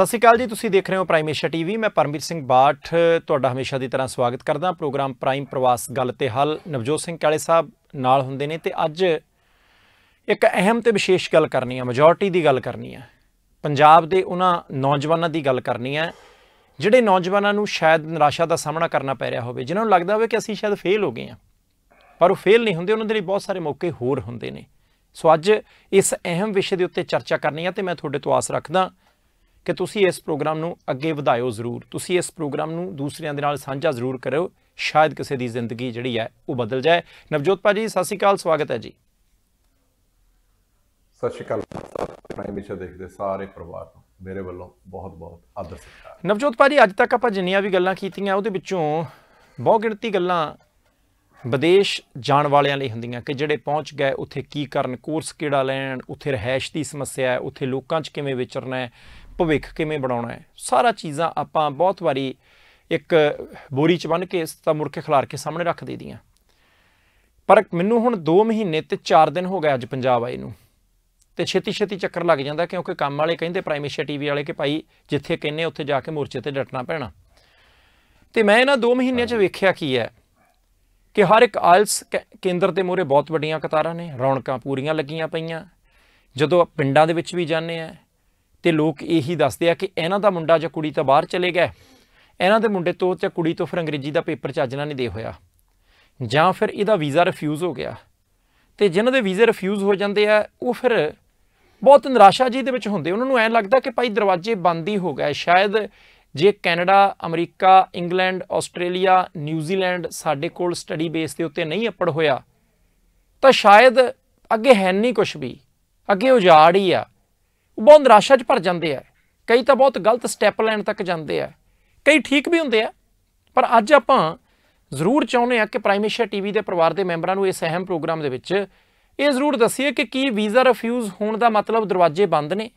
ਸਤਿ ਸ਼੍ਰੀ ਅਕਾਲ ਜੀ ਤੁਸੀਂ ਦੇਖ ਰਹੇ ਹੋ ਪ੍ਰਾਈਮ ਏਸ਼ੀਆ ਟੀਵੀ ਮੈਂ ਪਰਮਜੀਤ ਸਿੰਘ ਬਾਠ ਤੁਹਾਡਾ ਹਮੇਸ਼ਾ ਦੀ ਤਰ੍ਹਾਂ ਸਵਾਗਤ ਕਰਦਾ ਪ੍ਰੋਗਰਾਮ ਪ੍ਰਾਈਮ ਪ੍ਰਵਾਸ ਗੱਲ ਤੇ ਹੱਲ ਨਵਜੋਤ ਸਿੰਘ ਕਾਲੇ ਸਾਹਿਬ ਨਾਲ ਹੁੰਦੇ ਨੇ ਤੇ ਅੱਜ ਇੱਕ ਅਹਿਮ ਤੇ ਵਿਸ਼ੇਸ਼ ਗੱਲ ਕਰਨੀ ਹੈ ਮੈਜੋਰਟੀ ਦੀ ਗੱਲ ਕਰਨੀ ਹੈ ਪੰਜਾਬ ਦੇ ਉਹਨਾਂ ਨੌਜਵਾਨਾਂ ਦੀ ਗੱਲ ਕਰਨੀ ਹੈ ਜਿਹੜੇ ਨੌਜਵਾਨਾਂ ਨੂੰ ਸ਼ਾਇਦ ਨਿਰਾਸ਼ਾ ਦਾ ਸਾਹਮਣਾ ਕਰਨਾ ਪੈ ਰਿਹਾ ਹੋਵੇ ਜਿਨ੍ਹਾਂ ਨੂੰ ਲੱਗਦਾ ਹੋਵੇ ਕਿ ਅਸੀਂ ਸ਼ਾਇਦ ਫੇਲ ਹੋ ਗਏ ਹਾਂ ਪਰ ਉਹ ਫੇਲ ਨਹੀਂ ਹੁੰਦੇ ਉਹਨਾਂ ਦੇ ਲਈ ਬਹੁਤ ਸਾਰੇ ਮੌਕੇ ਹੋਰ ਹੁੰਦੇ ਨੇ ਸੋ ਅੱਜ ਇਸ ਅਹਿਮ ਵਿਸ਼ੇ ਦੇ ਉੱਤੇ ਚਰਚਾ ਕਰਨੀ ਹੈ ਤੇ ਮੈਂ ਤੁਹਾਡੇ ਤੋਂ ਆਸ ਰੱਖਦਾ ਕਿ ਤੁਸੀਂ ਇਸ ਪ੍ਰੋਗਰਾਮ ਨੂੰ ਅੱਗੇ ਵਧਾਇਓ ਜ਼ਰੂਰ ਤੁਸੀਂ ਇਸ ਪ੍ਰੋਗਰਾਮ ਨੂੰ ਦੂਸਰਿਆਂ ਦੇ ਨਾਲ ਸਾਂਝਾ ਜ਼ਰੂਰ ਕਰੋ ਸ਼ਾਇਦ ਕਿਸੇ ਦੀ ਜ਼ਿੰਦਗੀ ਜਿਹੜੀ ਹੈ ਉਹ ਬਦਲ ਜਾਏ ਨਵਜੋਤ ਪਾਜੀ ਸਤਿ ਸ਼੍ਰੀ ਅਕਾਲ ਸਵਾਗਤ ਹੈ ਜੀ ਸਤਿ ਸ਼੍ਰੀ ਅਕਾਲ ਪ੍ਰਾਈਮ ਵਿਸ਼ਾ ਦੇਖਦੇ ਸਾਰੇ ਪਰਿਵਾਰ ਨੂੰ ਮੇਰੇ ਵੱਲੋਂ ਬਹੁਤ ਬਹੁਤ ਆਦਰ ਸਤਿਕਾਰ ਨਵਜੋਤ ਪਾਜੀ ਅੱਜ ਤੱਕ ਆਪਾਂ ਜਿੰਨੀਆਂ ਵੀ ਗੱਲਾਂ ਕੀਤੀਆਂ ਉਹਦੇ ਵਿੱਚੋਂ ਬਹੁਤ ਗਿਣਤੀ ਗੱਲਾਂ ਵਿਦੇਸ਼ ਜਾਣ ਵਾਲਿਆਂ ਲਈ ਹੁੰਦੀਆਂ ਕਿ ਜਿਹੜੇ ਪਹੁੰਚ ਗਏ ਉੱਥੇ ਕੀ ਕਰਨ ਕੋਰਸ ਕਿਹੜਾ ਲੈਣ ਉੱਥੇ ਰਹਿائش ਦੀ ਸਮੱਸਿਆ ਹੈ ਉੱਥੇ ਲੋਕਾਂ 'ਚ ਕਿਵੇਂ ਵਿਚਰਨਾ ਹੈ ਭਵਿੱਖ ਕਿਵੇਂ ਬਣਾਉਣਾ ਹੈ ਸਾਰਾ ਚੀਜ਼ਾਂ ਆਪਾਂ ਬਹੁਤ ਵਾਰੀ ਇੱਕ ਬੋਰੀ ਚ ਬੰਨ ਕੇ ਤਾਂ ਮੁੜ ਕੇ ਖਿਲਾਰ ਕੇ ਸਾਹਮਣੇ ਰੱਖ ਦਈਆਂ ਪਰ ਮੈਨੂੰ ਹੁਣ 2 ਮਹੀਨੇ ਤੇ 4 ਦਿਨ ਹੋ ਗਏ ਅੱਜ ਪੰਜਾਬ ਆਏ ਨੂੰ ਤੇ ਛੇਤੀ ਛੇਤੀ ਚੱਕਰ ਲੱਗ ਜਾਂਦਾ ਕਿਉਂਕਿ ਕੰਮ ਵਾਲੇ ਕਹਿੰਦੇ ਪ੍ਰਾਈਮੇਸ਼ੀਆ ਟੀਵੀ ਵਾਲੇ ਕਿ ਭਾਈ ਜਿੱਥੇ ਕਹਿੰਨੇ ਉੱਥੇ ਜਾ ਕੇ ਮੋਰਚੇ ਤੇ ਡਟਣਾ ਪੈਣਾ ਤੇ ਮੈਂ ਇਹਨਾਂ 2 ਮਹੀਨਿਆਂ 'ਚ ਵੇਖਿਆ ਕੀ ਹੈ ਕਿ ਹਰ ਇੱਕ ਆਇਲਸ ਕੇਂਦਰ ਦੇ ਮੋਰੇ ਬਹੁਤ ਵੱਡੀਆਂ ਕਤਾਰਾਂ ਨੇ ਰੌਣਕਾਂ ਪੂਰੀਆਂ ਲੱਗੀਆਂ ਪਈਆਂ ਜਦੋਂ ਪਿੰਡਾਂ ਦੇ ਵਿੱਚ ਵੀ ਜਾਂਦੇ ਆ ਤੇ ਲੋਕ ਇਹੀ ਦੱਸਦੇ ਆ ਕਿ ਇਹਨਾਂ ਦਾ ਮੁੰਡਾ ਜਾਂ ਕੁੜੀ ਤਾਂ ਬਾਹਰ ਚਲੇ ਗਿਆ ਇਹਨਾਂ ਦੇ ਮੁੰਡੇ ਤੋਂ ਜਾਂ ਕੁੜੀ ਤੋਂ ਫਿਰ ਅੰਗਰੇਜ਼ੀ ਦਾ ਪੇਪਰ ਚੱਜ ਨਾਲ ਨਹੀਂ ਦੇ ਹੋਇਆ ਜਾਂ ਫਿਰ ਇਹਦਾ ਵੀਜ਼ਾ ਰਿਫਿਊਜ਼ ਹੋ ਗਿਆ ਤੇ ਜਿਨ੍ਹਾਂ ਦੇ ਵੀਜ਼ੇ ਰਿਫਿਊਜ਼ ਹੋ ਜਾਂਦੇ ਆ ਉਹ ਫਿਰ ਬਹੁਤ ਨਿਰਾਸ਼ਾ ਜੀ ਦੇ ਵਿੱਚ ਹੁੰਦੇ ਉਹਨਾਂ ਨੂੰ ਐਂ ਲੱਗਦਾ ਕਿ ਭਾਈ ਦਰਵਾਜ਼ੇ ਬੰਦ ਹੀ ਹੋ ਗਏ ਸ਼ਾਇਦ ਜੇ Canada America England Australia New Zealand ਸਾਡੇ ਕੋਲ ਸਟੱਡੀ ਬੇਸ ਦੇ ਉੱਤੇ ਨਹੀਂ ਅਪੜ ਹੋਇਆ ਤਾਂ ਸ਼ਾਇਦ ਅੱਗੇ ਹੈ ਨਹੀਂ ਕੁਝ ਵੀ ਅੱਗੇ ਉਜਾੜ ਹੀ ਆ ਉਹ ਬਹੁਤ ਨਿਰਾਸ਼ਾ 'ਚ ਭਰ ਜਾਂਦੇ ਆ ਕਈ ਤਾਂ ਬਹੁਤ ਗਲਤ ਸਟੈਪ ਲੈਣ ਤੱਕ ਜਾਂਦੇ ਆ ਕਈ ਠੀਕ ਵੀ ਹੁੰਦੇ ਆ ਪਰ ਅੱਜ ਆਪਾਂ ਜ਼ਰੂਰ ਚਾਹੁੰਦੇ ਆ ਕਿ ਪ੍ਰਾਈਮੇਸ਼ੀਆ ਟੀਵੀ ਦੇ ਪਰਿਵਾਰ ਦੇ ਮੈਂਬਰਾਂ ਨੂੰ ਇਸ ਅਹਿਮ ਪ੍ਰੋਗਰਾਮ ਦੇ ਵਿੱਚ ਇਹ ਜ਼ਰੂਰ ਦੱਸੀਏ ਕਿ ਕੀ ਵੀਜ਼ਾ ਰਿਫਿਊਜ਼ ਹੋਣ ਦਾ ਮਤਲਬ ਦਰਵਾਜ਼ੇ ਬੰਦ ਨੇ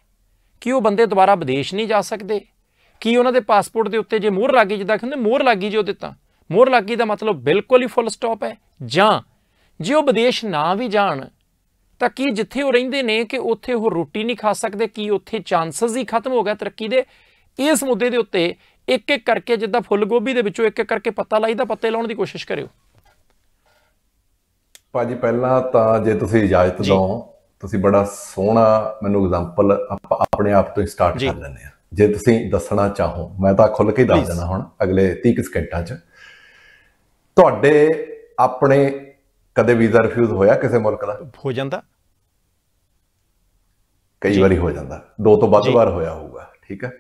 ਕਿ ਉਹ ਬੰਦੇ ਦੁਬਾਰਾ ਵਿਦੇਸ਼ ਨਹੀਂ ਜਾ ਸਕਦੇ ਕੀ ਉਹਨਾਂ ਦੇ ਪਾਸਪੋਰਟ ਦੇ ਉੱਤੇ ਜੇ ਮੋਹਰ ਲੱਗੀ ਜਿੱਦਾਂ ਕਹਿੰਦੇ ਮੋਹਰ ਲੱਗੀ ਜੇ ਉਹ ਦਿੱਤਾ ਮੋਹਰ ਲੱਗੀ ਦਾ ਮਤਲਬ ਬਿਲਕੁਲ ਹੀ ਫੁੱਲ ਸਟਾਪ ਹੈ ਜਾਂ ਜੇ ਉਹ ਵਿਦੇਸ਼ ਨਾ ਵੀ ਜਾਣ ਤਾਂ ਕੀ ਜਿੱਥੇ ਉਹ ਰਹਿੰਦੇ ਨੇ ਕਿ ਉੱਥੇ ਉਹ ਰੋਟੀ ਨਹੀਂ ਖਾ ਸਕਦੇ ਕੀ ਉੱਥੇ ਚਾਂਸਸ ਹੀ ਖਤਮ ਹੋ ਗਿਆ ਤਰੱਕੀ ਦੇ ਇਸ ਮੁੱਦੇ ਦੇ ਉੱਤੇ ਇੱਕ ਇੱਕ ਕਰਕੇ ਜਿੱਦਾਂ ਫੁੱਲ ਗੋਭੀ ਦੇ ਵਿੱਚੋਂ ਇੱਕ ਇੱਕ ਕਰਕੇ ਪੱਤਾ ਲਾਈਦਾ ਪੱਤੇ ਲਾਉਣ ਦੀ ਕੋਸ਼ਿਸ਼ ਕਰਿਓ ਭਾਜੀ ਪਹਿਲਾਂ ਤਾਂ ਜੇ ਤੁਸੀਂ ਇਜਾਜ਼ਤ ਦਿਓ ਤੁਸੀਂ ਬੜਾ ਸੋਹਣਾ ਮੈਨੂੰ ਐਗਜ਼ਾਮਪਲ ਆਪਣੇ ਆਪ ਤੋਂ ਸਟਾਰਟ ਕਰ ਲੈਂਦੇ ਆ ਜੇ ਤੁਸੀਂ ਦੱਸਣਾ ਚਾਹੋ ਮੈਂ ਤਾਂ ਖੁੱਲ ਕੇ ਦੱਸ ਦੇਣਾ ਹੁਣ ਅਗਲੇ 30 ਸਕਿੰਟਾਂ 'ਚ ਤੁਹਾਡੇ ਆਪਣੇ ਕਦੇ ਵੀਜ਼ਾ ਰਿਫਿਊਜ਼ ਹੋਇਆ ਕਿਸੇ ਮੁਲਕ ਦਾ ਹੋ ਜਾਂਦਾ ਕਈ ਵਾਰੀ ਹੋ ਜਾਂਦਾ ਦੋ ਤੋਂ ਵੱਧ ਵਾਰ ਹੋਇਆ ਹੋਊਗਾ ਠੀਕ ਹੈ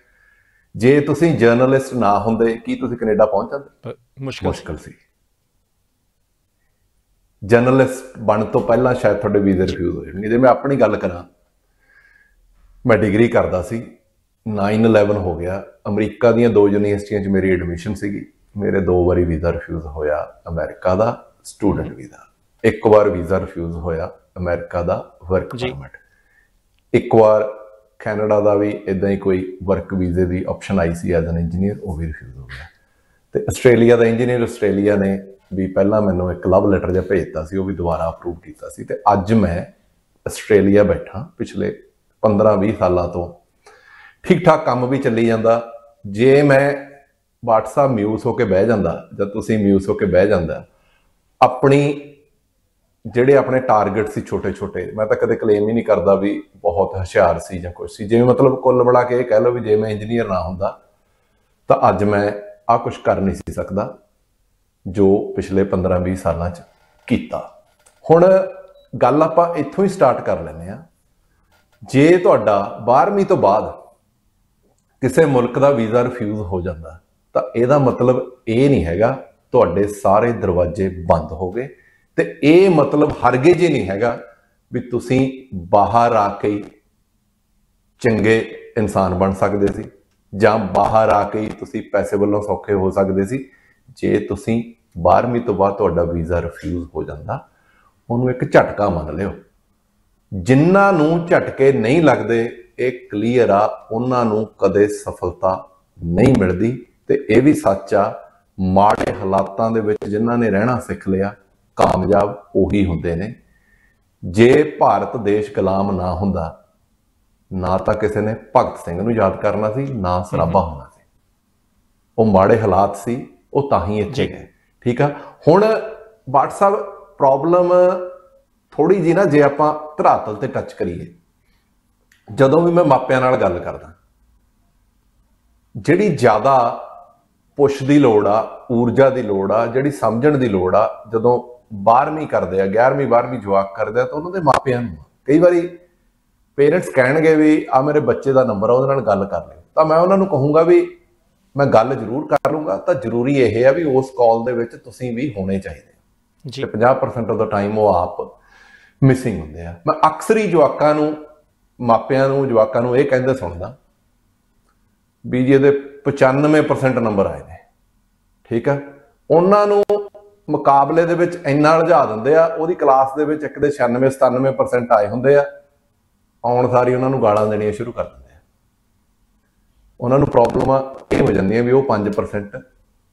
ਜੇ ਤੁਸੀਂ ਜਰਨਲਿਸਟ ਨਾ ਹੁੰਦੇ ਕੀ ਤੁਸੀਂ ਕੈਨੇਡਾ ਪਹੁੰਚ ਜਾਂਦੇ ਮੁਸ਼ਕਲ ਸੀ ਜਰਨਲਿਸਟ ਬਣਨ ਤੋਂ ਪਹਿਲਾਂ ਸ਼ਾਇਦ ਤੁਹਾਡੇ ਵੀਜ਼ੇ ਰਿਫਿਊਜ਼ ਹੋ ਜਾਣਗੇ ਜੇ ਮੈਂ ਆਪਣੀ ਗੱਲ ਕਰਾਂ ਮੈਂ ਡਿਗਰੀ ਕਰਦਾ ਸੀ 9/11 ਹੋ ਗਿਆ ਅਮਰੀਕਾ ਦੀਆਂ ਦੋ ਯੂਨੀਵਰਸਿਟੀਆਂ 'ਚ ਮੇਰੀ ਐਡਮਿਸ਼ਨ ਸੀਗੀ ਮੇਰੇ ਦੋ ਵਾਰੀ ਵੀਜ਼ਾ ਰਿਫਿਊਜ਼ ਹੋਇਆ ਅਮਰੀਕਾ ਦਾ ਸਟੂਡੈਂਟ ਵੀਜ਼ਾ ਇੱਕ ਵਾਰ ਵੀਜ਼ਾ ਰਿਫਿਊਜ਼ ਹੋਇਆ ਅਮਰੀਕਾ ਦਾ ਵਰਕ ਪਰਮਿਟ ਇੱਕ ਵਾਰ ਕੈਨੇਡਾ ਦਾ ਵੀ ਇਦਾਂ ਹੀ ਕੋਈ ਵਰਕ ਵੀਜ਼ੇ ਦੀ ਆਪਸ਼ਨ ਆਈ ਸੀ ਐਜ਼ ਐਨ ਇੰਜੀਨੀਅਰ ਉਹ ਵੀ ਰਿਫਿਊਜ਼ ਹੋ ਗਿਆ ਤੇ ਆਸਟ੍ਰੇਲੀਆ ਦਾ ਇੰਜੀਨੀਅਰ ਆਸਟ੍ਰੇਲੀਆ ਨੇ ਵੀ ਪਹਿਲਾਂ ਮੈਨੂੰ ਇੱਕ ਲਵ ਲੈਟਰ ਜਿਹਾ ਭੇਜਤਾ ਸੀ ਉਹ ਵੀ ਦੁਬਾਰਾ ਅਪਰੂਵ ਕੀਤਾ ਸੀ ਤੇ ਅੱਜ ਮੈਂ ਆਸਟ੍ਰੇਲੀਆ ਬੈਠਾ ਪਿਛਲੇ 15-20 ਸਾਲਾਂ ਤੋਂ ਠੀਕ ਠਾਕ ਕੰਮ ਵੀ ਚੱਲੀ ਜਾਂਦਾ ਜੇ ਮੈਂ WhatsApp ਮਿਊਸ ਹੋ ਕੇ ਬਹਿ ਜਾਂਦਾ ਜਾਂ ਤੁਸੀਂ ਮਿਊਸ ਹੋ ਕੇ ਬਹਿ ਜਾਂਦਾ ਆਪਣੀ ਜਿਹੜੇ ਆਪਣੇ ਟਾਰਗੇਟ ਸੀ ਛੋਟੇ-ਛੋਟੇ ਮੈਂ ਤਾਂ ਕਦੇ ਕਲੇਮ ਹੀ ਨਹੀਂ ਕਰਦਾ ਵੀ ਬਹੁਤ ਹੁਸ਼ਿਆਰ ਸੀ ਜਾਂ ਕੁਝ ਸੀ ਜਿਵੇਂ ਮਤਲਬ ਕੁੱਲ ਬਣਾ ਕੇ ਇਹ ਕਹਿ ਲਓ ਵੀ ਜੇ ਮੈਂ ਇੰਜੀਨੀਅਰ ਨਾ ਹੁੰਦਾ ਤਾਂ ਅੱਜ ਮੈਂ ਆ ਕੁਝ ਕਰ ਨਹੀਂ ਸੀ ਸਕਦਾ ਜੋ ਪਿਛਲੇ 15-20 ਸਾਲਾਂ 'ਚ ਕੀਤਾ ਹੁਣ ਗੱਲ ਆਪਾਂ ਇੱਥੋਂ ਹੀ ਸਟਾਰਟ ਕਰ ਲੈਂਦੇ ਆ ਜੇ ਤੁਹਾਡਾ 12ਵੀਂ ਤੋਂ ਬਾਅਦ ਕਿਸੇ ਮੁਲਕ ਦਾ ਵੀਜ਼ਾ ਰਿਫਿਊਜ਼ ਹੋ ਜਾਂਦਾ ਤਾਂ ਇਹਦਾ ਮਤਲਬ ਇਹ ਨਹੀਂ ਹੈਗਾ ਤੁਹਾਡੇ ਸਾਰੇ ਦਰਵਾਜ਼ੇ ਬੰਦ ਹੋ ਗਏ ਤੇ ਇਹ ਮਤਲਬ ਹਰਗੇ ਜੇ ਨਹੀਂ ਹੈਗਾ ਵੀ ਤੁਸੀਂ ਬਾਹਰ ਆ ਕੇ ਚੰਗੇ ਇਨਸਾਨ ਬਣ ਸਕਦੇ ਸੀ ਜਾਂ ਬਾਹਰ ਆ ਕੇ ਤੁਸੀਂ ਪੈਸੇ ਵੱਲੋਂ ਸੌਖੇ ਹੋ ਸਕਦੇ ਸੀ ਜੇ ਤੁਸੀਂ 12ਵੀਂ ਤੋਂ ਬਾਅਦ ਤੁਹਾਡਾ ਵੀਜ਼ਾ ਰਿਫਿਊਜ਼ ਹੋ ਜਾਂਦਾ ਉਹਨੂੰ ਇੱਕ ਝਟਕਾ ਮੰਨ ਲਿਓ ਜਿਨ੍ਹਾਂ ਨੂੰ ਝਟਕੇ ਨਹੀਂ ਲੱਗਦੇ ਇਹ ਕਲੀਅਰ ਆ ਉਹਨਾਂ ਨੂੰ ਕਦੇ ਸਫਲਤਾ ਨਹੀਂ ਮਿਲਦੀ ਤੇ ਇਹ ਵੀ ਸੱਚ ਆ ਮਾੜੇ ਹਾਲਾਤਾਂ ਦੇ ਵਿੱਚ ਜਿਨ੍ਹਾਂ ਨੇ ਰਹਿਣਾ ਸਿੱਖ ਲਿਆ ਕਾਮਯਾਬ ਉਹੀ ਹੁੰਦੇ ਨੇ ਜੇ ਭਾਰਤ ਦੇਸ਼ ਗੁਲਾਮ ਨਾ ਹੁੰਦਾ ਨਾ ਤਾਂ ਕਿਸੇ ਨੇ ਭਗਤ ਸਿੰਘ ਨੂੰ ਯਾਦ ਕਰਨਾ ਸੀ ਨਾ ਸਰਾਬਾ ਹੋਣਾ ਸੀ ਉਹ ਮਾੜੇ ਹਾਲਾਤ ਸੀ ਉਹ ਤਾਂ ਹੀ ਇੱਥੇ ਗਏ ਠੀਕ ਆ ਹੁਣ WhatsApp ਪ੍ਰੋਬਲਮ ਥੋੜੀ ਜੀ ਨਾ ਜੇ ਆਪਾਂ ਧਰਾਤਲ ਤੇ ਟੱਚ ਕਰੀਏ ਜਦੋਂ ਵੀ ਮੈਂ ਮਾਪਿਆਂ ਨਾਲ ਗੱਲ ਕਰਦਾ ਜਿਹੜੀ ਜ਼ਿਆਦਾ ਪੁਸ਼ ਦੀ ਲੋੜ ਆ ਊਰਜਾ ਦੀ ਲੋੜ ਆ ਜਿਹੜੀ ਸਮਝਣ ਦੀ ਲੋੜ ਆ ਜਦੋਂ 12ਵੀਂ ਕਰਦੇ ਆ 11ਵੀਂ 12ਵੀਂ ਜਵਾਕ ਕਰਦੇ ਆ ਤਾਂ ਉਹਨਾਂ ਦੇ ਮਾਪਿਆਂ ਨੂੰ ਕਈ ਵਾਰੀ ਪੇਰੈਂਟਸ ਕਹਿਣਗੇ ਵੀ ਆ ਮੇਰੇ ਬੱਚੇ ਦਾ ਨੰਬਰ ਆ ਉਹਦੇ ਨਾਲ ਗੱਲ ਕਰ ਲੈ ਤਾਂ ਮੈਂ ਉਹਨਾਂ ਨੂੰ ਕਹੂੰਗਾ ਵੀ ਮੈਂ ਗੱਲ ਜ਼ਰੂਰ ਕਰ ਲੂੰਗਾ ਤਾਂ ਜ਼ਰੂਰੀ ਇਹ ਹੈ ਵੀ ਉਸ ਕਾਲ ਦੇ ਵਿੱਚ ਤੁਸੀਂ ਵੀ ਹੋਣੇ ਚਾਹੀਦੇ ਜੀ 50% ਆਫ ਦਾ ਟਾਈਮ ਉਹ ਆਪ ਮਿਸਿੰਗ ਹੁੰਦੇ ਆ ਮੈਂ ਅਕਸਰ ਹੀ ਜਵਾਕਾਂ ਨੂੰ ਮਾਪਿਆਂ ਨੂੰ ਜਵਾਕਾਂ ਨੂੰ ਇਹ ਕਹਿੰਦੇ ਸੁਣਦਾ ਵੀ ਜਿਹਦੇ 95% ਨੰਬਰ ਆਏ ਨੇ ਠੀਕ ਆ ਉਹਨਾਂ ਨੂੰ ਮੁਕਾਬਲੇ ਦੇ ਵਿੱਚ ਇੰਨਾ ਲਜਾ ਦਿੰਦੇ ਆ ਉਹਦੀ ਕਲਾਸ ਦੇ ਵਿੱਚ ਇੱਕ ਦੇ 96 97% ਆਏ ਹੁੰਦੇ ਆ ਆਉਣ ਸਾਰੀ ਉਹਨਾਂ ਨੂੰ ਗਾਲਾਂ ਦੇਣੀਆਂ ਸ਼ੁਰੂ ਕਰ ਦਿੰਦੇ ਆ ਉਹਨਾਂ ਨੂੰ ਪ੍ਰੋਬਲਮਾਂ ਇਹ ਹੋ ਜਾਂਦੀਆਂ ਵੀ ਉਹ 5%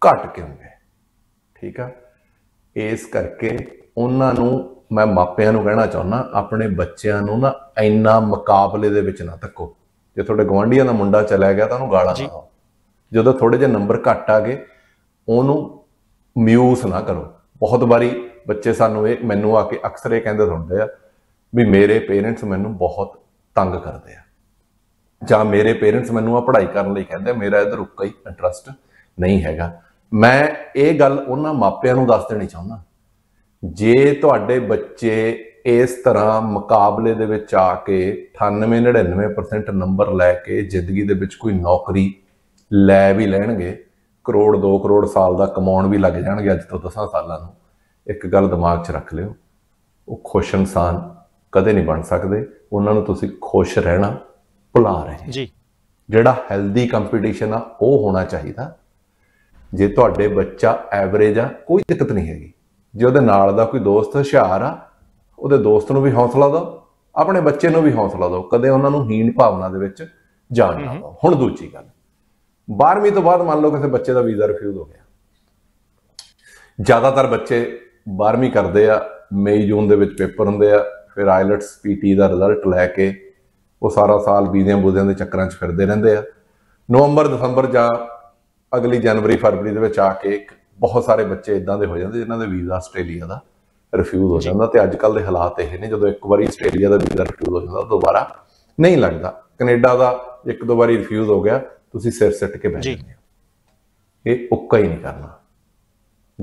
ਘਟ ਕਿਉਂ ਗਏ ਠੀਕ ਆ ਇਸ ਕਰਕੇ ਉਹਨਾਂ ਨੂੰ ਮੈਂ ਮਾਪਿਆਂ ਨੂੰ ਕਹਿਣਾ ਚਾਹੁੰਦਾ ਆਪਣੇ ਬੱਚਿਆਂ ਨੂੰ ਨਾ ਇੰਨਾ ਮੁਕਾਬਲੇ ਦੇ ਵਿੱਚ ਨਾ ਧੱਕੋ ਜੇ ਤੁਹਾਡੇ ਗਵਾਂਢੀਆਂ ਦਾ ਮੁੰਡਾ ਚਲਾ ਗਿਆ ਤਾਂ ਉਹਨੂੰ ਗਾਲਾਂ ਨਾ ਜਦੋਂ ਥੋੜੇ ਜਿਹੇ ਨੰਬਰ ਘੱਟ ਆ ਗਏ ਉਹਨੂੰ ਮਿਊਸ ਨਾ ਕਰੋ ਬਹੁਤ ਵਾਰੀ ਬੱਚੇ ਸਾਨੂੰ ਇਹ ਮੈਨੂੰ ਆ ਕੇ ਅਕਸਰ ਇਹ ਕਹਿੰਦੇ ਹੁੰਦੇ ਆ ਵੀ ਮੇਰੇ ਪੇਰੈਂਟਸ ਮੈਨੂੰ ਬਹੁਤ ਤੰਗ ਕਰਦੇ ਆ ਜਾਂ ਮੇਰੇ ਪੇਰੈਂਟਸ ਮੈਨੂੰ ਆ ਪੜ੍ਹਾਈ ਕਰਨ ਲਈ ਕਹਿੰਦੇ ਮੇਰਾ ਇਧਰ ਉੱਕਾ ਹੀ ਇੰਟਰਸਟ ਨਹੀਂ ਹੈਗਾ ਮੈਂ ਇਹ ਗੱਲ ਉਹਨਾਂ ਮਾਪਿਆਂ ਨੂੰ ਦੱਸ ਦੇਣੀ ਚਾਹੁੰਦਾ ਜੇ ਤੁਹਾਡੇ ਬੱਚੇ ਇਸ ਤਰ੍ਹਾਂ ਮੁਕਾਬਲੇ ਦੇ ਵਿੱਚ ਆ ਕੇ 98 99% ਨੰਬਰ ਲੈ ਕੇ ਜ਼ਿੰਦਗੀ ਦੇ ਵਿੱਚ ਕੋਈ ਨੌਕਰੀ ਲੈ ਵੀ ਲੈਣਗੇ ਕਰੋੜ 2 ਕਰੋੜ ਸਾਲ ਦਾ ਕਮਾਉਣ ਵੀ ਲੱਗ ਜਾਣਗੇ ਅੱਜ ਤੋਂ 10 ਸਾਲਾਂ ਨੂੰ ਇੱਕ ਗੱਲ ਦਿਮਾਗ 'ਚ ਰੱਖ ਲਿਓ ਉਹ ਖੁਸ਼ ਇਨਸਾਨ ਕਦੇ ਨਹੀਂ ਬਣ ਸਕਦੇ ਉਹਨਾਂ ਨੂੰ ਤੁਸੀਂ ਖੁਸ਼ ਰਹਿਣਾ ਭੁਲਾ ਰਹੇ ਜੀ ਜਿਹੜਾ ਹੈਲਦੀ ਕੰਪੀਟੀਸ਼ਨ ਆ ਉਹ ਹੋਣਾ ਚਾਹੀਦਾ ਜੇ ਤੁਹਾਡੇ ਬੱਚਾ ਐਵਰੇਜ ਆ ਕੋਈ ਦਿੱਕਤ ਨਹੀਂ ਹੈਗੀ ਜੇ ਉਹਦੇ ਨਾਲ ਦਾ ਕੋਈ ਦੋਸਤ ਹੁਸ਼ਿਆਰ ਆ ਉਹਦੇ ਦੋਸਤ ਨੂੰ ਵੀ ਹੌਸਲਾ ਦਿਓ ਆਪਣੇ ਬੱਚੇ ਨੂੰ ਵੀ ਹੌਸਲਾ ਦਿਓ ਕਦੇ ਉਹਨਾਂ ਨੂੰ ਹੀਣ ਭਾਵਨਾ ਦੇ ਵਿੱਚ ਜਾਣ ਨਾ ਦਿਓ ਹੁਣ ਦੂਜੀ ਗੱਲ 12ਵੀਂ ਤੋਂ ਬਾਅਦ ਮੰਨ ਲਓ ਕਿਸੇ ਬੱਚੇ ਦਾ ਵੀਜ਼ਾ ਰਿਫਿਊਜ਼ ਹੋ ਗਿਆ ਜ਼ਿਆਦਾਤਰ ਬੱਚੇ 12ਵੀਂ ਕਰਦੇ ਆ ਮਈ ਜੂਨ ਦੇ ਵਿੱਚ ਪੇਪਰ ਹੁੰਦੇ ਆ ਫਿਰ ਆਇਲਟਸ ਪੀਟੀ ਦਾ ਰਿਜ਼ਲਟ ਲੈ ਕੇ ਉਹ ਸਾਰਾ ਸਾਲ ਵੀਜ਼ਿਆਂ ਬੂਜ਼ਿਆਂ ਦੇ ਚੱਕਰਾਂ 'ਚ ਫਿਰਦੇ ਰਹਿੰਦੇ ਆ ਨਵੰਬਰ ਦਸੰਬਰ ਜਾਂ ਅਗਲੀ ਜਨਵਰੀ ਫਰਵਰੀ ਦੇ ਵਿੱਚ ਆ ਕੇ ਬਹੁਤ ਸਾਰੇ ਬੱਚੇ ਇਦਾਂ ਦੇ ਹੋ ਜਾਂਦੇ ਜਿਨ੍ਹਾਂ ਦੇ ਵੀਜ਼ਾ ਆਸਟ੍ਰੇਲੀਆ ਦਾ ਰਿਫਿਊਜ਼ ਹੋ ਜਾਂਦਾ ਤੇ ਅੱਜ ਕੱਲ ਦੇ ਹਾਲਾਤ ਇਹ ਨੇ ਜਦੋਂ ਇੱਕ ਵਾਰੀ ਆਸਟ੍ਰੇਲੀਆ ਦਾ ਵੀਜ਼ਾ ਰਿਫਿਊਜ਼ ਹੋ ਜਾਂਦਾ ਦੁਬਾਰਾ ਨਹੀਂ ਲੱਗਦਾ ਕੈਨੇਡਾ ਦਾ ਇੱਕ ਦੋ ਵਾਰੀ ਰਿਫਿਊਜ਼ ਹੋ ਗਿਆ ਤੁਸੀਂ ਸਿਰ ਸਿੱਟ ਕੇ ਬਹਿ ਜਾਂਦੇ ਹੋ ਇਹ ਉੱਕਾ ਹੀ ਨਹੀਂ ਕਰਨਾ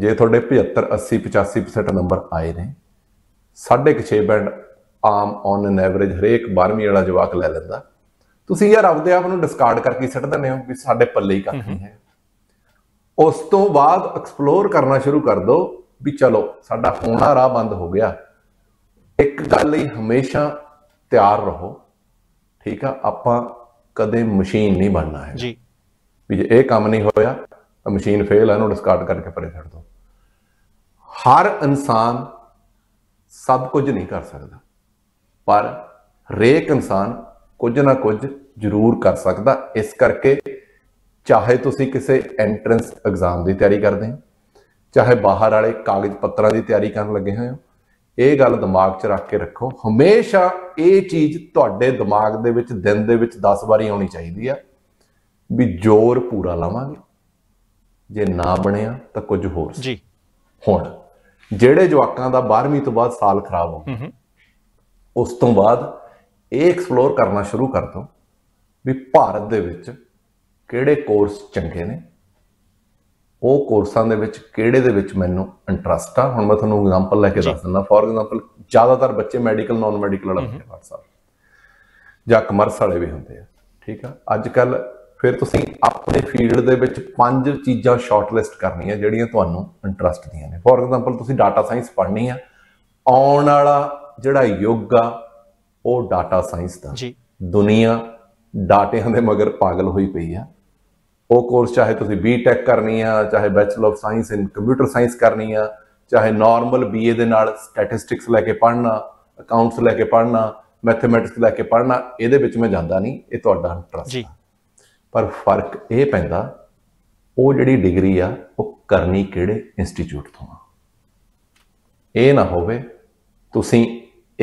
ਜੇ ਤੁਹਾਡੇ 75 80 85% ਨੰਬਰ ਆਏ ਨੇ 6 ਬੈਂਡ ਆਮ ਔਨ ਐਨ ਐਵਰੇਜ ਹਰੇਕ 12ਵੀਂ ਵਾਲਾ ਜਵਾਕ ਲੈ ਲੈਂਦਾ ਤੁਸੀਂ ਯਾਰ ਆਪਦੇ ਆਪ ਨੂੰ ਡਿਸਕਾਰਡ ਕਰਕੇ ਸਿੱਟ ਦਿੰਦੇ ਹੋ ਵੀ ਸਾਡੇ ਪੱਲੇ ਹੀ ਕੱਖ ਨਹੀਂ ਹੈ ਉਸ ਤੋਂ ਬਾਅਦ ਐਕਸਪਲੋਰ ਕਰਨਾ ਸ਼ੁਰੂ ਕਰ ਦੋ ਵੀ ਚਲੋ ਸਾਡਾ ਹੋਣਾ ਰਾਹ ਬੰਦ ਹੋ ਗਿਆ ਇੱਕ ਗੱਲ ਲਈ ਹਮੇਸ਼ਾ ਤਿਆਰ ਰਹੋ ਠੀਕ ਆ ਆਪਾਂ ਕਦੇ ਮਸ਼ੀਨ ਨਹੀਂ ਬਣਨਾ ਹੈ ਜੀ ਵੀ ਜੇ ਇਹ ਕੰਮ ਨਹੀਂ ਹੋਇਆ ਤਾਂ ਮਸ਼ੀਨ ਫੇਲ ਹੈ ਉਹਨੂੰ ਡਿਸਕਾਰਡ ਕਰਕੇ ਪਰੇ ਛੱਡ ਦੋ ਹਰ ਇਨਸਾਨ ਸਭ ਕੁਝ ਨਹੀਂ ਕਰ ਸਕਦਾ ਪਰ ਰੇਕ ਇਨਸਾਨ ਕੁਝ ਨਾ ਕੁਝ ਜ਼ਰੂਰ ਕਰ ਸਕਦਾ ਇਸ ਕਰਕੇ ਚਾਹੇ ਤੁਸੀਂ ਕਿਸੇ ਐਂਟਰੈਂਸ ਐਗਜ਼ਾਮ ਦੀ ਤਿਆਰੀ ਕਰਦੇ ਹੋ ਚਾਹੇ ਬਾਹਰ ਵਾਲੇ ਕਾਗਜ਼ ਪੱਤਰਾਂ ਦੀ ਤਿਆਰੀ ਕਰਨ ਲੱਗੇ ਹੋ ਇਹ ਗੱਲ ਦਿਮਾਗ 'ਚ ਰੱਖ ਕੇ ਰੱਖੋ ਹਮੇਸ਼ਾ ਇਹ ਚੀਜ਼ ਤੁਹਾਡੇ ਦਿਮਾਗ ਦੇ ਵਿੱਚ ਦਿਨ ਦੇ ਵਿੱਚ 10 ਵਾਰੀ ਆਉਣੀ ਚਾਹੀਦੀ ਆ ਵੀ ਜ਼ੋਰ ਪੂਰਾ ਲਾਵਾਂਗੇ ਜੇ ਨਾ ਬਣਿਆ ਤਾਂ ਕੁਝ ਹੋਰ ਜੀ ਹੁਣ ਜਿਹੜੇ ਜਵਾਕਾਂ ਦਾ 12ਵੀਂ ਤੋਂ ਬਾਅਦ ਸਾਲ ਖਰਾਬ ਹੋ ਉਸ ਤੋਂ ਬਾਅਦ ਇਹ ਐਕਸਪਲੋਰ ਕਰਨਾ ਸ਼ੁਰੂ ਕਰ ਦੋ ਵੀ ਭਾਰਤ ਦੇ ਵਿੱਚ ਕਿਹੜੇ ਕੋਰਸ ਚੰਗੇ ਨੇ ਉਹ ਕੋਰਸਾਂ ਦੇ ਵਿੱਚ ਕਿਹੜੇ ਦੇ ਵਿੱਚ ਮੈਨੂੰ ਇੰਟਰਸਟ ਆ ਹੁਣ ਮੈਂ ਤੁਹਾਨੂੰ ਐਗਜ਼ਾਮਪਲ ਲੈ ਕੇ ਦੱਸ ਦਿੰਦਾ ਫੋਰ ਐਗਜ਼ਾਮਪਲ ਜ਼ਿਆਦਾਤਰ ਬੱਚੇ ਮੈਡੀਕਲ ਨਾਨ ਮੈਡੀਕਲ ਵਾਲਾ ਹੁੰਦੇ ਸਰ ਜਾਂ ਕਮਰਸ ਵਾਲੇ ਵੀ ਹੁੰਦੇ ਆ ਠੀਕ ਆ ਅੱਜ ਕੱਲ ਫਿਰ ਤੁਸੀਂ ਆਪਣੇ ਫੀਲਡ ਦੇ ਵਿੱਚ ਪੰਜ ਚੀਜ਼ਾਂ ਸ਼ਾਰਟਲਿਸਟ ਕਰਨੀਆਂ ਜਿਹੜੀਆਂ ਤੁਹਾਨੂੰ ਇੰਟਰਸਟ ਦੀਆਂ ਨੇ ਫੋਰ ਐਗਜ਼ਾਮਪਲ ਤੁਸੀਂ ਡਾਟਾ ਸਾਇੰਸ ਪੜ੍ਹਨੀ ਆ ਆਉਣ ਵਾਲਾ ਜਿਹੜਾ ਯੁੱਗ ਆ ਉਹ ਡਾਟਾ ਸਾਇੰਸ ਦਾ ਜੀ ਦੁਨੀਆ ਡਾਟਿਆਂ ਦੇ ਮਗਰ ਪਾਗਲ ਹੋਈ ਪਈ ਆ ਉਹ ਕੋਰਸ ਚਾਹੇ ਤੁਸੀਂ ਬੀਟੈਕ ਕਰਨੀ ਆ ਚਾਹੇ bachelor of science in computer science ਕਰਨੀ ਆ ਚਾਹੇ ਨਾਰਮਲ ਬੀਏ ਦੇ ਨਾਲ ਸਟੈਟਿਸਟਿਕਸ ਲੈ ਕੇ ਪੜ੍ਹਨਾ ਅਕਾਊਂਟਸ ਲੈ ਕੇ ਪੜ੍ਹਨਾ ਮੈਥਮੈਟਿਕਸ ਲੈ ਕੇ ਪੜ੍ਹਨਾ ਇਹਦੇ ਵਿੱਚ ਮੈਂ ਜਾਂਦਾ ਨਹੀਂ ਇਹ ਤੁਹਾਡਾ ਇੰਟਰਸਟ ਜੀ ਪਰ ਫਰਕ ਇਹ ਪੈਂਦਾ ਉਹ ਜਿਹੜੀ ਡਿਗਰੀ ਆ ਉਹ ਕਰਨੀ ਕਿਹੜੇ ਇੰਸਟੀਚਿਊਟ ਤੋਂ ਆ ਇਹ ਨਾ ਹੋਵੇ ਤੁਸੀਂ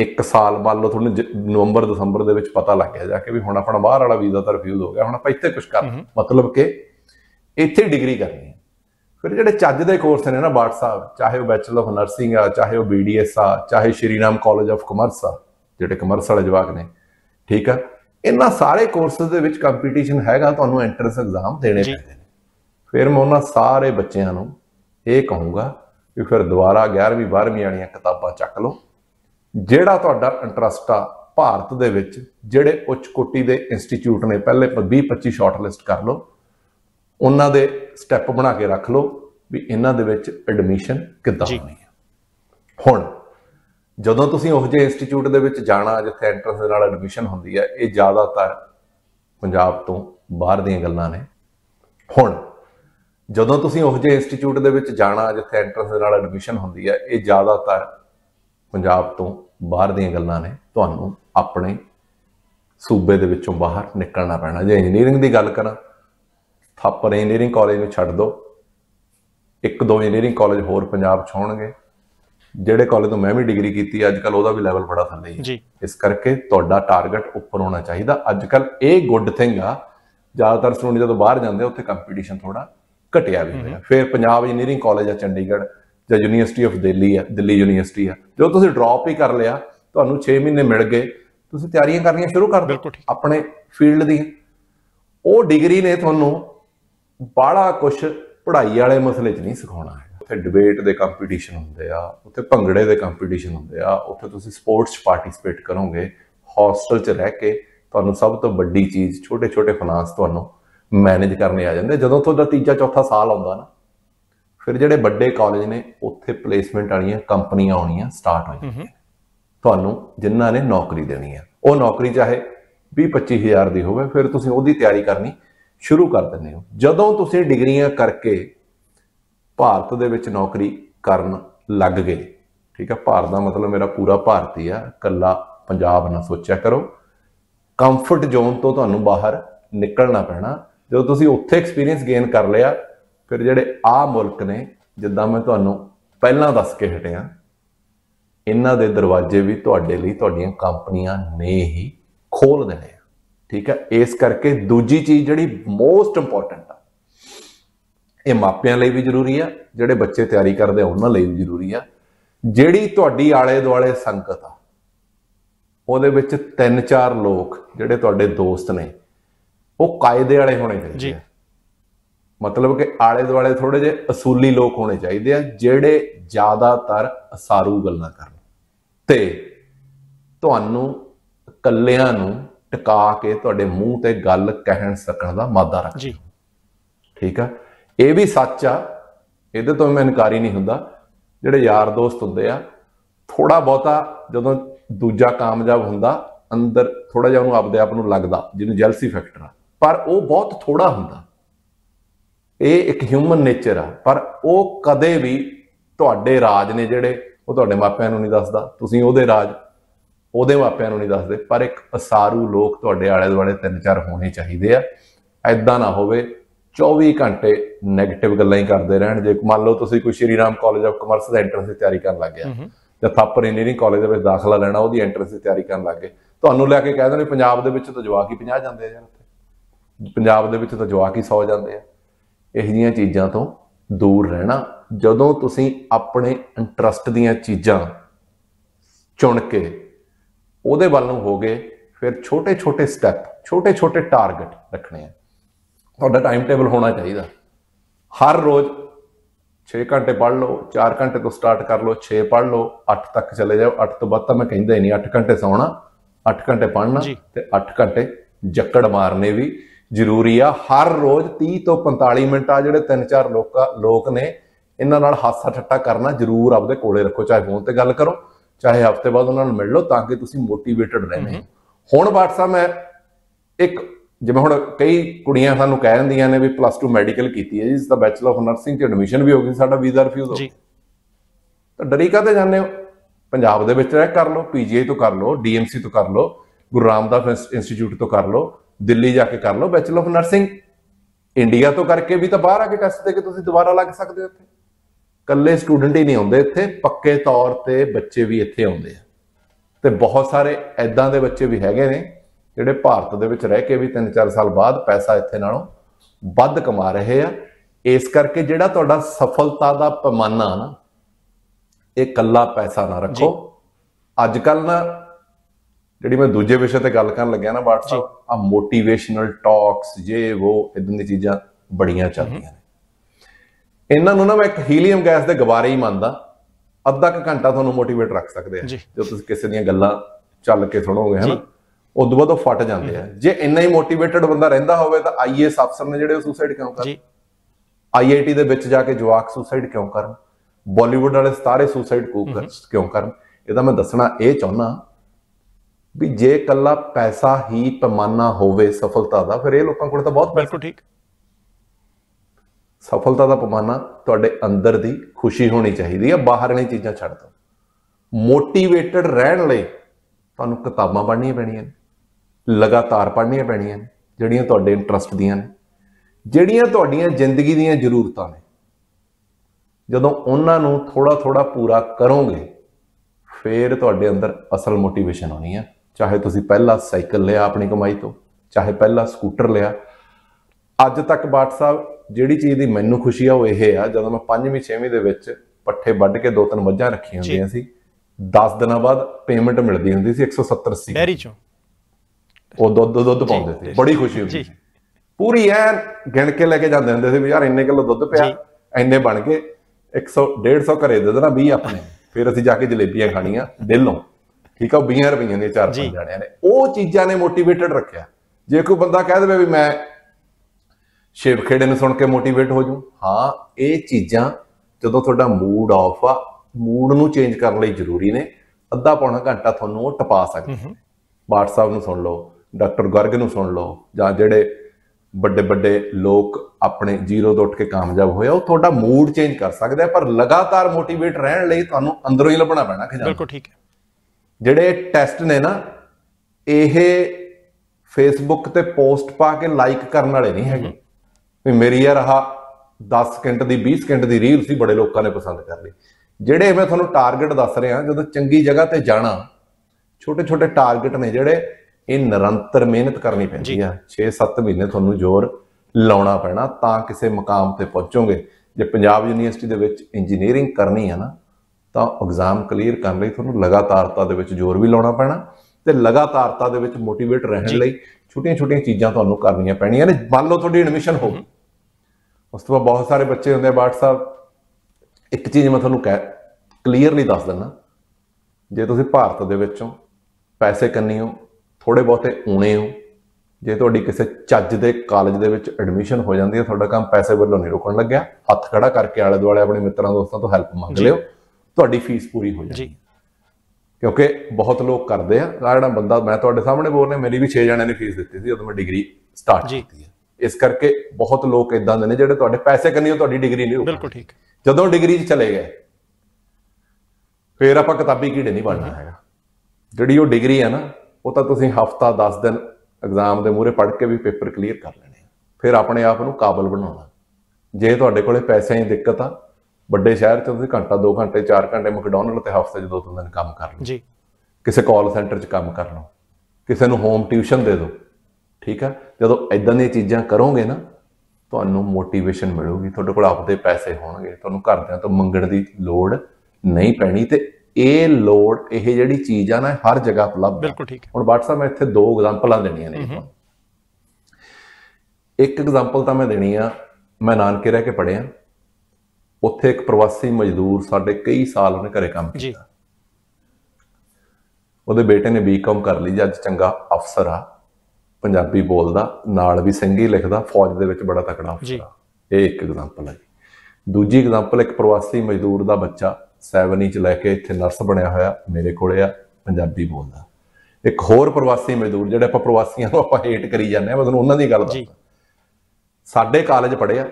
ਇੱਕ ਸਾਲ ਮੰਨ ਲਓ ਤੁਹਾਨੂੰ ਨਵੰਬਰ ਦਸੰਬਰ ਦੇ ਵਿੱਚ ਪਤਾ ਲੱਗ ਗਿਆ ਜਾ ਕੇ ਵੀ ਹੁਣ ਆਪਣਾ ਬਾਹਰ ਵਾਲਾ ਵੀਜ਼ਾ ਤਾਂ ਰਿਫਿਊਜ਼ ਹੋ ਗਿਆ ਹੁਣ ਆਪਾਂ ਇੱਥੇ ਕੁਝ ਕਰ ਮਤਲਬ ਕਿ ਇੱਥੇ ਡਿਗਰੀ ਕਰਨੀ ਹੈ ਫਿਰ ਜਿਹੜੇ ਚੱਜ ਦੇ ਕੋਰਸ ਨੇ ਨਾ ਬਾਟ ਸਾਹਿਬ ਚਾਹੇ ਉਹ ਬੈਚਲਰ ਆਫ ਨਰਸਿੰਗ ਆ ਚਾਹੇ ਉਹ ਬੀਡੀਐਸ ਆ ਚਾਹੇ ਸ਼੍ਰੀਨਾਮ ਨਾਮ ਕਾਲਜ ਆਫ ਕਮਰਸ ਆ ਜਿਹੜੇ ਕਮਰਸ ਵਾਲੇ ਜਵਾਕ ਨੇ ਠੀਕ ਆ ਇਹਨਾਂ ਸਾਰੇ ਕੋਰਸਸ ਦੇ ਵਿੱਚ ਕੰਪੀਟੀਸ਼ਨ ਹੈਗਾ ਤੁਹਾਨੂੰ ਐਂਟਰੈਂਸ ਐਗਜ਼ਾਮ ਦੇਣੇ ਪੈਂਦੇ ਫਿਰ ਮੈਂ ਉਹਨਾਂ ਸਾਰੇ ਬੱਚਿਆਂ ਨੂੰ ਇਹ ਕਹੂੰਗਾ ਕਿ ਫਿਰ ਦੁਬਾਰਾ 11ਵੀਂ 12ਵੀਂ ਵਾਲੀਆਂ ਕਿਤਾਬਾਂ ਚੱਕ ਲਓ ਜਿਹੜਾ ਤੁਹਾਡਾ ਇੰਟਰਸਟ ਆ ਭਾਰਤ ਦੇ ਵਿੱਚ ਜਿਹੜੇ ਉੱਚ ਕੋਟੀ ਦੇ ਇੰਸਟੀਚਿਊਟ ਨੇ ਪਹਿਲੇ 20 25 ਸ਼ਾਰਟ ਲਿਸਟ ਕਰ ਲਓ ਉਹਨਾਂ ਦੇ ਸਟੈਪ ਬਣਾ ਕੇ ਰੱਖ ਲਓ ਵੀ ਇਹਨਾਂ ਦੇ ਵਿੱਚ ਐਡਮਿਸ਼ਨ ਕਿੱਦਾਂ ਹੋਣੀ ਹੈ ਹੁਣ ਜਦੋਂ ਤੁਸੀਂ ਉਹ ਜੇ ਇੰਸਟੀਚਿਊਟ ਦੇ ਵਿੱਚ ਜਾਣਾ ਜਿੱਥੇ ਐਂਟਰੈਂਸ ਦੇ ਨਾਲ ਐਡਮਿਸ਼ਨ ਹੁੰਦੀ ਹੈ ਇਹ ਜ਼ਿਆਦਾਤਰ ਪੰਜਾਬ ਤੋਂ ਬਾਹਰ ਦੀਆਂ ਗੱਲਾਂ ਨੇ ਹੁਣ ਜਦੋਂ ਤੁਸੀਂ ਉਹ ਜੇ ਇੰਸਟੀਚਿਊਟ ਦੇ ਵਿੱਚ ਜਾਣਾ ਜਿੱਥੇ ਐਂਟਰੈਂਸ ਦੇ ਨਾਲ ਐਡਮਿਸ਼ਨ ਹੁੰਦੀ ਹੈ ਇਹ ਜ਼ਿਆਦਾਤਰ ਪੰਜਾਬ ਤੋਂ ਬਾਹਰ ਦੀਆਂ ਗੱਲਾਂ ਨੇ ਤੁਹਾਨੂੰ ਆਪਣੇ ਸੂਬੇ ਦੇ ਵਿੱਚੋਂ ਬਾਹਰ ਨਿਕਲਣਾ ਪੈਣਾ ਜੇ ਇੰਜੀਨੀਅਰਿੰਗ ਦੀ ਗੱਲ ਕਰਾਂ ਥਾਪਰ ਇੰਜੀਨੀਅਰਿੰਗ ਕਾਲਜ ਨੂੰ ਛੱਡ ਦਿਓ ਇੱਕ ਦੋ ਇੰਜੀਨੀਅਰਿੰਗ ਕਾਲਜ ਹੋਰ ਪੰਜਾਬ 'ਚ ਹੋਣਗੇ ਜਿਹੜੇ ਕਾਲਜ ਤੋਂ ਮੈਂ ਵੀ ਡਿਗਰੀ ਕੀਤੀ ਅੱਜ ਕੱਲ ਉਹਦਾ ਵੀ ਲੈਵਲ ਬੜਾ ਥੱਲੇ ਹੀ ਹੈ ਇਸ ਕਰਕੇ ਤੁਹਾਡਾ ਟਾਰਗੇਟ ਉੱਪਰ ਹੋਣਾ ਚਾਹੀਦਾ ਅੱਜ ਕੱਲ ਇਹ ਗੁੱਡ ਥਿੰਗ ਆ ਜ਼ਿਆਦਾਤਰ ਸਟੂਡੈਂਟ ਜਦੋਂ ਬਾਹਰ ਜਾਂਦੇ ਉੱਥੇ ਕੰਪੀਟੀਸ਼ਨ ਥੋੜਾ ਘਟਿਆ ਵੀ ਹੋਇਆ ਫਿਰ ਪੰਜਾਬ ਇੰਜੀਨੀਅਰਿੰਗ ਕਾਲਜ ਆ ਚੰਡੀਗੜ੍ਹ ਜਾਂ ਯੂਨੀਵਰਸਿਟੀ ਆਫ ਦਿੱਲੀ ਹੈ ਦਿੱਲੀ ਯੂਨੀਵਰਸਿਟੀ ਹੈ ਜੋ ਤੁਸੀਂ ਡ੍ਰੌਪ ਹੀ ਕਰ ਲਿਆ ਤੁਹਾਨੂੰ 6 ਮਹੀਨੇ ਮਿਲ ਗਏ ਤੁਸੀਂ ਤਿਆਰੀਆਂ ਕਰਨੀਆਂ ਸ਼ੁਰੂ ਕਰ ਦਿਓ ਆਪਣੇ ਫੀਲਡ ਦੀ ਉਹ ਡਿਗਰੀ ਨੇ ਤੁਹਾਨੂੰ ਬਾਹਲਾ ਕੁਝ ਪੜ੍ਹਾਈ ਵਾਲੇ ਮਸਲੇ 'ਚ ਨਹੀਂ ਸਿਖਾਉਣਾ ਹੈ ਉੱਥੇ ਡਿਬੇਟ ਦੇ ਕੰਪੀਟੀਸ਼ਨ ਹੁੰਦੇ ਆ ਉੱਥੇ ਭੰਗੜੇ ਦੇ ਕੰਪੀਟੀਸ਼ਨ ਹੁੰਦੇ ਆ ਉੱਥੇ ਤੁਸੀਂ ਸਪੋਰਟਸ 'ਚ ਪਾਰਟਿਸਿਪੇਟ ਕਰੋਗੇ ਹੌਸਟਲ 'ਚ ਰਹਿ ਕੇ ਤੁਹਾਨੂੰ ਸਭ ਤੋਂ ਵੱਡੀ ਚੀਜ਼ ਛੋਟੇ-ਛੋਟੇ ਫਾਈਨਾਂਸ ਤੁਹਾਨੂੰ ਮੈਨੇਜ ਕਰਨੇ ਆ ਜਾਂਦੇ ਜਦੋਂ ਤੁਹਾਡਾ ਤੀਜਾ ਚੌਥਾ ਸਾਲ ਆਉਂਦਾ ਨਾ ਫਿਰ ਜਿਹੜੇ ਵੱਡੇ ਕਾਲਜ ਨੇ ਉੱਥੇ ਪਲੇਸਮੈਂਟ ਵਾਲੀਆਂ ਕੰਪਨੀਆਂ ਆਉਣੀਆਂ ਸਟਾਰਟ ਹੋ ਜਾਂਦੀਆਂ ਤੁਹਾਨੂੰ ਜਿਨ੍ਹਾਂ ਨੇ ਨੌਕਰੀ ਦੇਣੀ ਹੈ ਉਹ ਨੌਕਰੀ ਚਾਹੇ 20-25000 ਦੀ ਹੋਵੇ ਫਿਰ ਤੁਸੀਂ ਉਹਦੀ ਤਿਆਰੀ ਕਰਨੀ ਸ਼ੁਰੂ ਕਰ ਦਿੰਦੇ ਹੋ ਜਦੋਂ ਤੁਸੀਂ ਡਿਗਰੀਆਂ ਕਰਕੇ ਭਾਰਤ ਦੇ ਵਿੱਚ ਨੌਕਰੀ ਕਰਨ ਲੱਗ ਗਏ ਠੀਕ ਹੈ ਭਾਰਤ ਦਾ ਮਤਲਬ ਮੇਰਾ ਪੂਰਾ ਭਾਰਤੀ ਆ ਕੱਲਾ ਪੰਜਾਬ ਨਾ ਸੋਚਿਆ ਕਰੋ ਕੰਫਰਟ ਜ਼ੋਨ ਤੋਂ ਤੁਹਾਨੂੰ ਬਾਹਰ ਨਿਕਲਣਾ ਪੈਣਾ ਜਦੋਂ ਤੁਸੀਂ ਉੱਥੇ ਐਕਸਪੀਰੀਅੰਸ ਗੇਨ ਕਰ ਲਿਆ ਫਿਰ ਜਿਹੜੇ ਆ ਮੁਲਕ ਨੇ ਜਿੱਦਾਂ ਮੈਂ ਤੁਹਾਨੂੰ ਪਹਿਲਾਂ ਦੱਸ ਕੇ ਹਟਿਆ ਇਹਨਾਂ ਦੇ ਦਰਵਾਜ਼ੇ ਵੀ ਤੁਹਾਡੇ ਲਈ ਤੁਹਾਡੀਆਂ ਕੰਪਨੀਆਂ ਨੇ ਹੀ ਖੋਲ ਦੇਣੇ ਆ ਠੀਕ ਹੈ ਇਸ ਕਰਕੇ ਦੂਜੀ ਚੀਜ਼ ਜਿਹੜੀ ਮੋਸਟ ਇੰਪੋਰਟੈਂਟ ਆ ਇਹ ਮਾਪਿਆਂ ਲਈ ਵੀ ਜ਼ਰੂਰੀ ਆ ਜਿਹੜੇ ਬੱਚੇ ਤਿਆਰੀ ਕਰਦੇ ਆ ਉਹਨਾਂ ਲਈ ਵੀ ਜ਼ਰੂਰੀ ਆ ਜਿਹੜੀ ਤੁਹਾਡੀ ਆਲੇ ਦੁਆਲੇ ਸੰਗਤ ਆ ਉਹਦੇ ਵਿੱਚ ਤਿੰਨ ਚਾਰ ਲੋਕ ਜਿਹੜੇ ਤੁਹਾਡੇ ਦੋਸਤ ਨੇ ਉਹ ਕਾਇਦੇ ਵਾਲੇ ਹੋਣੇ ਚਾਹੀਦੇ ਆ ਮਤਲਬ ਕਿ ਆਲੇ ਦੁਆਲੇ ਥੋੜੇ ਜੇ ਅਸੂਲੀ ਲੋਕ ਹੋਣੇ ਚਾਹੀਦੇ ਆ ਜਿਹੜੇ ਜ਼ਿਆਦਾਤਰ ਅਸਾਰੂ ਗੱਲਾਂ ਕਰਨ ਤੇ ਤੁਹਾਨੂੰ ਕੱਲਿਆਂ ਨੂੰ ਟਿਕਾ ਕੇ ਤੁਹਾਡੇ ਮੂੰਹ ਤੇ ਗੱਲ ਕਹਿਣ ਸਕਣ ਦਾ ਮਾਦਾ ਰੱਖ ਜੀ ਠੀਕ ਆ ਇਹ ਵੀ ਸੱਚ ਆ ਇਹਦੇ ਤੋਂ ਮੈਂ ਇਨਕਾਰੀ ਨਹੀਂ ਹੁੰਦਾ ਜਿਹੜੇ ਯਾਰ ਦੋਸਤ ਹੁੰਦੇ ਆ ਥੋੜਾ ਬਹੁਤਾ ਜਦੋਂ ਦੂਜਾ ਕਾਮਯਾਬ ਹੁੰਦਾ ਅੰਦਰ ਥੋੜਾ ਜਿਹਾ ਉਹਨੂੰ ਆਪਦੇ ਆਪ ਨੂੰ ਲੱਗਦਾ ਜਿਹਨੂੰ ਜੈਲਸੀ ਫੈਕਟਰ ਆ ਪਰ ਉਹ ਬਹੁਤ ਥੋੜਾ ਹੁੰਦਾ ਇਹ ਇੱਕ ਹਿਊਮਨ ਨੇਚਰ ਆ ਪਰ ਉਹ ਕਦੇ ਵੀ ਤੁਹਾਡੇ ਰਾਜ ਨੇ ਜਿਹੜੇ ਉਹ ਤੁਹਾਡੇ ਮਾਪਿਆਂ ਨੂੰ ਨਹੀਂ ਦੱਸਦਾ ਤੁਸੀਂ ਉਹਦੇ ਰਾਜ ਉਹਦੇ ਮਾਪਿਆਂ ਨੂੰ ਨਹੀਂ ਦੱਸਦੇ ਪਰ ਇੱਕ ਅਸਾਰੂ ਲੋਕ ਤੁਹਾਡੇ ਆਲੇ ਦੁਆਲੇ ਤਿੰਨ ਚਾਰ ਹੋਣੇ ਚਾਹੀਦੇ ਆ ਐਦਾਂ ਨਾ ਹੋਵੇ 24 ਘੰਟੇ 네ਗੇਟਿਵ ਗੱਲਾਂ ਹੀ ਕਰਦੇ ਰਹਿਣ ਜੇ ਮੰਨ ਲਓ ਤੁਸੀਂ ਕੋਈ Shri Ram college of commerce ਦਾ ਐਂਟਰੈਂਸ ਦੀ ਤਿਆਰੀ ਕਰਨ ਲੱਗ ਗਿਆ ਜਾਂ ਥਾਪਰ ਇੰਜੀਨੀਅਰਿੰਗ ਕਾਲਜ ਦੇ ਵਿੱਚ ਦਾਖਲਾ ਲੈਣਾ ਉਹਦੀ ਐਂਟਰੈਂਸ ਦੀ ਤਿਆਰੀ ਕਰਨ ਲੱਗ ਗਏ ਤੁਹਾਨੂੰ ਲੈ ਕੇ ਕਹਿ ਨੇ ਪੰਜਾਬ ਦੇ ਵਿੱਚ ਤਾਂ ਜਵਾਕ ਹੀ 50 ਜਾਂਦੇ ਆ ਯਾਰ ਪੰਜਾਬ ਦੇ ਵਿੱਚ ਤਾਂ ਜਵਾਕ ਹੀ 100 ਜਾਂਦੇ ਆ ਇਹ ਜੀਆਂ ਚੀਜ਼ਾਂ ਤੋਂ ਦੂਰ ਰਹਿਣਾ ਜਦੋਂ ਤੁਸੀਂ ਆਪਣੇ ਇੰਟਰਸਟ ਦੀਆਂ ਚੀਜ਼ਾਂ ਚੁਣ ਕੇ ਉਹਦੇ ਵੱਲ ਨੂੰ ਹੋਗੇ ਫਿਰ ਛੋਟੇ-ਛੋਟੇ ਸਟੈਪ ਛੋਟੇ-ਛੋਟੇ ਟਾਰਗੇਟ ਰੱਖਣੇ ਆ ਤੁਹਾਡਾ ਟਾਈਮ ਟੇਬਲ ਹੋਣਾ ਚਾਹੀਦਾ ਹਰ ਰੋਜ਼ 6 ਘੰਟੇ ਪੜ੍ਹ ਲਓ 4 ਘੰਟੇ ਤੋਂ ਸਟਾਰਟ ਕਰ ਲਓ 6 ਪੜ੍ਹ ਲਓ 8 ਤੱਕ ਚਲੇ ਜਾਓ 8 ਤੋਂ ਬਾਅਦ ਤਾਂ ਮੈਂ ਕਹਿੰਦਾ ਹੀ ਨਹੀਂ 8 ਘੰਟੇ ਸੌਣਾ 8 ਘੰਟੇ ਪੜ੍ਹਨਾ ਤੇ 8 ਘੰਟੇ ਜੱਕੜ ਮਾਰਨੇ ਵੀ ਜ਼ਰੂਰੀ ਆ ਹਰ ਰੋਜ਼ 30 ਤੋਂ 45 ਮਿੰਟ ਆ ਜਿਹੜੇ ਤਿੰਨ ਚਾਰ ਲੋਕ ਲੋਕ ਨੇ ਇਹਨਾਂ ਨਾਲ ਹਾਸਾ ਠੱਟਾ ਕਰਨਾ ਜ਼ਰੂਰ ਆਪਦੇ ਕੋਲੇ ਰੱਖੋ ਚਾਹੇ ਫੋਨ ਤੇ ਗੱਲ ਕਰੋ ਚਾਹੇ ਹਫਤੇ ਬਾਅਦ ਉਹਨਾਂ ਨਾਲ ਮਿਲ ਲਓ ਤਾਂ ਕਿ ਤੁਸੀਂ ਮੋਟੀਵੇਟਡ ਰਹਿਣਾ ਹੁਣ WhatsApp ਮੈਂ ਇੱਕ ਜਿਵੇਂ ਹੁਣ ਕਈ ਕੁੜੀਆਂ ਸਾਨੂੰ ਕਹਿ ਰਹਿੰਦੀਆਂ ਨੇ ਵੀ ਪਲੱਸ 2 ਮੈਡੀਕਲ ਕੀਤੀ ਹੈ ਜੀ ਇਸ ਦਾ ਬੈਚਲਰ ਆਫ ਨਰਸਿੰਗ ਚ ਐਡਮਿਸ਼ਨ ਵੀ ਹੋ ਗਈ ਸਾਡਾ ਵੀਜ਼ਾ ਰਿਫਿਊਜ਼ ਹੋ ਗਿਆ ਤਾਂ ਡਰੀ ਕਾਤੇ ਜਾਂਦੇ ਹੋ ਪੰਜਾਬ ਦੇ ਵਿੱਚ ਰਹਿ ਕਰ ਲਓ ਪੀਜੀਆਈ ਤੋਂ ਕਰ ਲਓ ਡੀਐਮਸੀ ਤੋਂ ਕਰ ਲਓ ਗੁਰੂ ਰਾਮਦਾਸ ਇੰਸਟੀਚਿਊਟ ਤੋਂ ਕਰ ਲਓ ਦਿੱਲੀ ਜਾ ਕੇ ਕਰ ਲਓ ਬੈਚਲਰ ਆਫ ਨਰਸਿੰਗ ਇੰਡੀਆ ਤੋਂ ਕਰਕੇ ਵੀ ਤਾਂ ਬਾਹਰ ਆ ਕੇ ਟੈਸਟ ਦੇ ਕੇ ਤੁਸੀਂ ਦੁਬਾਰਾ ਲੱਗ ਸਕਦੇ ਹੋ ਇੱਥੇ ਕੱਲੇ ਸਟੂਡੈਂਟ ਹੀ ਨਹੀਂ ਆਉਂਦੇ ਇੱਥੇ ਪੱਕੇ ਤੌਰ ਤੇ ਬੱਚੇ ਵੀ ਇੱਥੇ ਆਉਂਦੇ ਆ ਤੇ ਬਹੁਤ ਸਾਰੇ ਐਦਾਂ ਦੇ ਬੱਚੇ ਵੀ ਹੈਗੇ ਨੇ ਜਿਹੜੇ ਭਾਰਤ ਦੇ ਵਿੱਚ ਰਹਿ ਕੇ ਵੀ 3-4 ਸਾਲ ਬਾਅਦ ਪੈਸਾ ਇੱਥੇ ਨਾਲੋਂ ਵੱਧ ਕਮਾ ਰਹੇ ਆ ਇਸ ਕਰਕੇ ਜਿਹੜਾ ਤੁਹਾਡਾ ਸਫਲਤਾ ਦਾ ਪੈਮਾਨਾ ਨਾ ਇਹ ਕੱਲਾ ਪੈਸਾ ਨਾ ਰੱਖੋ ਅੱਜ ਕੱਲ ਨਾ ਜਿਹੜੀ ਮੈਂ ਦੂਜੇ ਵਿਸ਼ੇ ਤੇ ਗੱਲ ਕਰਨ ਲੱਗਿਆ ਨਾ WhatsApp ਆ ਮੋਟੀਵੇਸ਼ਨਲ ਟਾਕਸ ਜੇ ਉਹ ਇਦਾਂ ਦੀ ਚੀਜ਼ਾਂ ਬੜੀਆਂ ਚੱਲਦੀਆਂ ਨੇ ਇਹਨਾਂ ਨੂੰ ਨਾ ਮੈਂ ਇੱਕ ਹੀਲੀਅਮ ਗੈਸ ਦੇ ਗਵਾਰੇ ਹੀ ਮੰਨਦਾ ਅੱਧਾ ਕ ਘੰਟਾ ਤੁਹਾਨੂੰ ਮੋਟੀਵੇਟ ਰੱਖ ਸਕਦੇ ਆ ਜੇ ਤੁਸੀਂ ਕਿਸੇ ਦੀਆਂ ਗੱਲਾਂ ਚੱਲ ਕੇ ਸੁਣੋਗੇ ਹਨਾ ਉਸ ਤੋਂ ਬਾਅਦ ਉਹ ਫਟ ਜਾਂਦੇ ਆ ਜੇ ਇੰਨਾ ਹੀ ਮੋਟੀਵੇਟਡ ਬੰਦਾ ਰਹਿੰਦਾ ਹੋਵੇ ਤਾਂ ਆਈਏਐਸ ਅਫਸਰ ਨੇ ਜਿਹੜੇ ਉਹ ਸੁਸਾਈਡ ਕਿਉਂ ਕਰਨ ਜੀ ਆਈਆਈਟੀ ਦੇ ਵਿੱਚ ਜਾ ਕੇ ਜਵਾਕ ਸੁਸਾਈਡ ਕਿਉਂ ਕਰਨ ਬਾਲੀਵੁੱਡ ਵਾਲੇ ਸਾਰੇ ਸੁਸਾਈਡ ਕਿਉਂ ਕਰਨ ਇਹਦਾ ਮੈਂ ਦੱਸਣਾ ਇਹ ਚਾਹੁੰਦਾ ਵੀ ਜੇ ਕੱਲਾ ਪੈਸਾ ਹੀ ਪਮਾਨਾ ਹੋਵੇ ਸਫਲਤਾ ਦਾ ਫਿਰ ਇਹ ਲੋਕਾਂ ਕੋਲ ਤਾਂ ਬਹੁਤ ਬਿਲਕੁਲ ਠੀਕ ਸਫਲਤਾ ਦਾ ਪਮਾਨਾ ਤੁਹਾਡੇ ਅੰਦਰ ਦੀ ਖੁਸ਼ੀ ਹੋਣੀ ਚਾਹੀਦੀ ਹੈ ਬਾਹਰਲੀਆਂ ਚੀਜ਼ਾਂ ਛੱਡ ਦਿਓ ਮੋਟੀਵੇਟਡ ਰਹਿਣ ਲਈ ਤੁਹਾਨੂੰ ਕਿਤਾਬਾਂ ਪੜ੍ਹਨੀਆਂ ਪੈਣੀਆਂ ਲਗਾਤਾਰ ਪੜ੍ਹਨੀਆਂ ਪੈਣੀਆਂ ਜਿਹੜੀਆਂ ਤੁਹਾਡੇ ਇੰਟਰਸਟ ਦੀਆਂ ਨੇ ਜਿਹੜੀਆਂ ਤੁਹਾਡੀਆਂ ਜ਼ਿੰਦਗੀ ਦੀਆਂ ਜ਼ਰੂਰਤਾਂ ਨੇ ਜਦੋਂ ਉਹਨਾਂ ਨੂੰ ਥੋੜਾ ਥੋੜਾ ਪੂਰਾ ਕਰੋਗੇ ਫੇਰ ਤੁਹਾਡੇ ਅੰਦਰ ਅਸਲ ਮੋਟੀਵੇਸ਼ਨ ਆਉਣੀ ਹੈ ਚਾਹੇ ਤੁਸੀਂ ਪਹਿਲਾ ਸਾਈਕਲ ਲਿਆ ਆਪਣੀ ਕਮਾਈ ਤੋਂ ਚਾਹੇ ਪਹਿਲਾ ਸਕੂਟਰ ਲਿਆ ਅੱਜ ਤੱਕ ਬਾਟ ਸਾਹਿਬ ਜਿਹੜੀ ਚੀਜ਼ ਦੀ ਮੈਨੂੰ ਖੁਸ਼ੀ ਆ ਉਹ ਇਹ ਆ ਜਦੋਂ ਮੈਂ 5ਵੀਂ 6ਵੀਂ ਦੇ ਵਿੱਚ ਪੱਠੇ ਵੱਢ ਕੇ ਦੋ ਤਿੰਨ ਮੱਝਾਂ ਰੱਖੀਆਂ ਹੁੰਦੀਆਂ ਸੀ 10 ਦਿਨਾਂ ਬਾਅਦ ਪੇਮੈਂਟ ਮਿਲਦੀ ਹੁੰਦੀ ਸੀ 170 ਸੀ ਡੈਰੀ ਚੋਂ ਉਹ ਦੁੱਧ ਦੁੱਧ ਪਾਉਂਦੇ ਸੀ ਬੜੀ ਖੁਸ਼ੀ ਹੁੰਦੀ ਸੀ ਪੂਰੀ ਐ ਗਿਣ ਕੇ ਲੈ ਕੇ ਜਾਂਦੇ ਹੁੰਦੇ ਸੀ ਵੀ ਯਾਰ ਇੰਨੇ ਕਿਲੋ ਦੁੱਧ ਪਿਆ ਇੰਨੇ ਬਣ ਕੇ 100 150 ਘਰੇ ਦੇ ਦੇਣਾ 20 ਆਪਣੇ ਫਿਰ ਅਸੀਂ ਜਾ ਕੇ ਜਲੇਬੀਆਂ ਖਾਣੀਆਂ ਦਿਲੋਂ ਠੀਕ ਆ 20 ਰੁਪਈਆਂ ਦੀਆਂ ਚਾਰ ਪੰਜ ਜਾਣਿਆਂ ਨੇ ਉਹ ਚੀਜ਼ਾਂ ਨੇ ਮੋਟੀਵੇਟਡ ਰੱਖਿਆ ਜੇ ਕੋਈ ਬੰਦਾ ਕਹਿ ਦੇਵੇ ਵੀ ਮੈਂ ਸ਼ੇਵ ਖੇੜੇ ਨੂੰ ਸੁਣ ਕੇ ਮੋਟੀਵੇਟ ਹੋ ਜੂ ਹਾਂ ਇਹ ਚੀਜ਼ਾਂ ਜਦੋਂ ਤੁਹਾਡਾ ਮੂਡ ਆਫ ਆ ਮੂਡ ਨੂੰ ਚੇਂਜ ਕਰਨ ਲਈ ਜ਼ਰੂਰੀ ਨੇ ਅੱਧਾ ਪੌਣਾ ਘੰਟਾ ਤੁਹਾਨੂੰ ਉਹ ਟਪਾ ਸਕਦੇ ਨੇ WhatsApp ਨੂੰ ਸੁਣ ਲਓ ਡਾਕਟਰ ਗਰਗ ਨੂੰ ਸੁਣ ਲਓ ਜਾਂ ਜਿਹੜੇ ਵੱਡੇ ਵੱਡੇ ਲੋਕ ਆਪਣੇ ਜ਼ੀਰੋ ਤੋਂ ਉੱਠ ਕੇ ਕਾਮਯਾਬ ਹੋਇਆ ਉਹ ਤੁਹਾਡਾ ਮੂਡ ਚੇਂਜ ਕਰ ਸਕਦਾ ਪਰ ਲਗਾਤਾਰ ਮੋਟੀਵੇਟ ਰਹਿਣ ਲਈ ਤੁਹਾਨੂੰ ਅੰਦਰੋਂ ਹੀ ਲੱਭਣਾ ਪੈਣਾ ਖਜ਼ਾਨਾ ਬਿਲਕੁਲ ਠੀਕ ਹੈ ਜਿਹੜੇ ਟੈਸਟ ਨੇ ਨਾ ਇਹ ਫੇਸਬੁੱਕ ਤੇ ਪੋਸਟ ਪਾ ਕੇ ਲਾਈਕ ਕਰਨ ਵਾਲੇ ਨਹੀਂ ਹੈਗੇ ਵੀ ਮੇਰੀ ਯਾਰ ਆਹ 10 ਸਕਿੰਟ ਦੀ 20 ਸਕਿੰਟ ਦੀ ਰੀਲ ਸੀ ਬੜੇ ਲੋਕਾਂ ਨੇ ਪਸੰਦ ਕਰ ਲਈ ਜਿਹੜੇ ਮੈਂ ਤੁਹਾਨੂੰ ਟਾਰਗੇਟ ਦੱਸ ਰਿਹਾ ਜਦੋਂ ਚੰਗੀ ਜਗ੍ਹਾ ਤੇ ਜਾਣਾ ਛੋਟੇ ਛੋਟੇ ਟਾਰਗੇਟ ਨੇ ਜਿਹੜੇ ਇਹ ਨਿਰੰਤਰ ਮਿਹਨਤ ਕਰਨੀ ਪੈਂਦੀ ਆ 6-7 ਮਹੀਨੇ ਤੁਹਾਨੂੰ ਜ਼ੋਰ ਲਾਉਣਾ ਪੈਣਾ ਤਾਂ ਕਿਸੇ ਮਕਾਮ ਤੇ ਪਹੁੰਚੋਗੇ ਜੇ ਪੰਜਾਬ ਯੂਨੀਵਰਸਿਟੀ ਦੇ ਵਿੱਚ ਇੰਜੀਨੀਅਰਿੰਗ ਕਰਨੀ ਆ ਨਾ ਤਾਂ ਐਗਜ਼ਾਮ ਕਲੀਅਰ ਕਰਨ ਲਈ ਤੁਹਾਨੂੰ ਲਗਾਤਾਰਤਾ ਦੇ ਵਿੱਚ ਜ਼ੋਰ ਵੀ ਲਾਉਣਾ ਪੈਣਾ ਤੇ ਲਗਾਤਾਰਤਾ ਦੇ ਵਿੱਚ ਮੋਟੀਵੇਟ ਰਹਿਣ ਲਈ ਛੋਟੀਆਂ-ਛੋਟੀਆਂ ਚੀਜ਼ਾਂ ਤੁਹਾਨੂੰ ਕਰਨੀਆਂ ਪੈਣੀਆਂ ਨੇ ਮੰਨ ਲਓ ਤੁਹਾਡੀ ਐਡਮਿਸ਼ਨ ਹੋ ਗਈ ਉਸ ਤੋਂ ਬਾਅਦ ਬਹੁਤ ਸਾਰੇ ਬੱਚੇ ਹੁੰਦੇ ਆ WhatsApp ਇੱਕ ਚੀਜ਼ ਮੈਂ ਤੁਹਾਨੂੰ ਕਹਿ ਕਲੀਅਰਲੀ ਦੱਸ ਦਿੰਦਾ ਜੇ ਤੁਸੀਂ ਭਾਰਤ ਦੇ ਵਿੱਚੋਂ ਪੈਸੇ ਕੰਨੀ ਹੋ ਥੋੜੇ ਬਹੁਤੇ ਉਣੇ ਹੋ ਜੇ ਤੁਹਾਡੀ ਕਿਸੇ ਚੱਜ ਦੇ ਕਾਲਜ ਦੇ ਵਿੱਚ ਐਡਮਿਸ਼ਨ ਹੋ ਜਾਂਦੀ ਹੈ ਤੁਹਾਡਾ ਕੰਮ ਪੈਸੇ ਵੱਲੋਂ ਨਹੀਂ ਰੁਕਣ ਲੱਗਿਆ ਹੱਥ ਖੜਾ ਕਰਕੇ ਆਲੇ ਦੁਆਲੇ ਆਪਣੇ ਮਿੱਤਰਾਂ ਦੋਸਤਾਂ ਤੋਂ ਹੈਲਪ ਮੰਗ ਲਿਓ ਤੁਹਾਡੀ ਫੀਸ ਪੂਰੀ ਹੋ ਜਾਏ ਜੀ ਕਿਉਂਕਿ ਬਹੁਤ ਲੋਕ ਕਰਦੇ ਆ ਆ ਜਿਹੜਾ ਬੰਦਾ ਮੈਂ ਤੁਹਾਡੇ ਸਾਹਮਣੇ ਬੋਲ ਰਿਹਾ ਮੇਰੀ ਵੀ 6 ਜਣਿਆਂ ਨੇ ਫੀਸ ਦਿੱਤੀ ਸੀ ਉਦੋਂ ਮੈਂ ਡਿਗਰੀ ਸਟਾਰਟ ਕੀਤੀ ਹੈ ਇਸ ਕਰਕੇ ਬਹੁਤ ਲੋਕ ਇਦਾਂ ਦੇ ਨੇ ਜਿਹੜੇ ਤੁਹਾਡੇ ਪੈਸੇ ਕੰਨੀ ਤੁਹਾਡੀ ਡਿਗਰੀ ਨਹੀਂ ਬਿਲਕੁਲ ਠੀਕ ਜਦੋਂ ਡਿਗਰੀ 'ਚ ਚਲੇ ਗਏ ਫੇਰ ਆਪਾਂ ਕਿਤਾਬੀ ਕੀੜੇ ਨਹੀਂ ਬਣਨਾ ਹੈਗਾ ਜਿਹੜੀ ਉਹ ਡਿਗਰੀ ਆ ਨਾ ਉਹ ਤਾਂ ਤੁਸੀਂ ਹਫਤਾ 10 ਦਿਨ ਐਗਜ਼ਾਮ ਦੇ ਮੂਰੇ ਪੜ੍ਹ ਕੇ ਵੀ ਪੇਪਰ ਕਲੀਅਰ ਕਰ ਲੈਣੇ ਫਿਰ ਆਪਣੇ ਆਪ ਨੂੰ ਕਾਬਲ ਬਣਾਉਣਾ ਜੇ ਤੁਹਾਡੇ ਕੋਲੇ ਪੈਸਿਆਂ ਦੀ ਦਿੱਕਤ ਆ ਵੱਡੇ ਸ਼ਹਿਰ 'ਚ ਤੁਸੀਂ ਘੰਟਾ 2 ਘੰਟੇ 4 ਘੰਟੇ ਮੈਕਡੋਨਲਡ ਤੇ ਹਫਤੇ 'ਚ 2-3 ਦਿਨ ਕੰਮ ਕਰ ਲਓ ਜੀ ਕਿਸੇ ਕਾਲ ਸੈਂਟਰ 'ਚ ਕੰਮ ਕਰ ਲਓ ਕਿਸੇ ਨੂੰ ਹੋਮ ਟਿਊਸ਼ਨ ਦੇ ਦਿਓ ਠੀਕ ਆ ਜਦੋਂ ਐਦਾਂ ਦੀਆਂ ਚੀਜ਼ਾਂ ਕਰੋਗੇ ਨਾ ਤੁਹਾਨੂੰ ਮੋਟੀਵੇਸ਼ਨ ਮਿਲੂਗੀ ਤੁਹਾਡੇ ਕੋਲ ਆਪਦੇ ਪੈਸੇ ਹੋਣਗੇ ਤੁਹਾਨੂੰ ਘਰਦਿਆਂ ਤੋਂ ਮੰਗਣ ਦੀ ਲੋੜ ਨਹੀਂ ਪੈਣੀ ਤੇ ਇਹ ਲੋੜ ਇਹ ਜਿਹੜੀ ਚੀਜ਼ ਆ ਨਾ ਹਰ ਜਗ੍ਹਾ ਉਪਲਬਧ ਬਿਲਕੁਲ ਠੀਕ ਹੁਣ WhatsApp ਮੈਂ ਇੱਥੇ ਦੋ ਐਗਜ਼ਾਮਪਲਾਂ ਦੇਣੀਆਂ ਨੇ ਇੱਕ ਐਗਜ਼ਾਮਪਲ ਤਾਂ ਮੈਂ ਦੇਣੀ ਆ ਮੈਂ ਨਾਨਕੇ ਰਹਿ ਕੇ ਪੜਿਆ ਉੱਥੇ ਇੱਕ ਪ੍ਰਵਾਸੀ ਮਜ਼ਦੂਰ ਸਾਡੇ ਕਈ ਸਾਲ ਉਹਨੇ ਘਰੇ ਕੰਮ ਕੀਤਾ ਉਹਦੇ ਬੇਟੇ ਨੇ ਬੀਕਾਮ ਕਰ ਲਈ ਜੱਜ ਚੰਗਾ ਅਫਸਰ ਆ ਪੰਜਾਬੀ ਬੋਲਦਾ ਨਾਲ ਵੀ ਸਿੰਘੀ ਲਿਖਦਾ ਫੌਜ ਦੇ ਵਿੱਚ ਬੜਾ ਤਕੜਾ ਅਫਸਰ ਆ ਇਹ ਇੱਕ ਐਗਜ਼ਾਮਪਲ ਹੈ ਦੂਜੀ ਐਗਜ਼ਾਮਪਲ ਇੱਕ ਪ੍ਰਵਾਸੀ ਮਜ਼ਦੂਰ ਦਾ ਬੱਚਾ 7 ਇੰਚ ਲੈ ਕੇ ਇੱਥੇ ਨਰਸ ਬਣਿਆ ਹੋਇਆ ਮੇਰੇ ਕੋਲੇ ਆ ਪੰਜਾਬੀ ਬੋਲਦਾ ਇੱਕ ਹੋਰ ਪ੍ਰਵਾਸੀ ਮਜ਼ਦੂਰ ਜਿਹੜੇ ਆਪਾਂ ਪ੍ਰਵਾਸੀਆਂ ਨੂੰ ਆਪਾਂ ਹੇਟ ਕਰੀ ਜਾਂਦੇ ਆ ਮਤਲਬ ਉਹਨਾਂ ਦੀ ਗੱਲ ਦੱਸਦਾ ਸਾਡੇ ਕਾਲਜ ਪੜਿਆ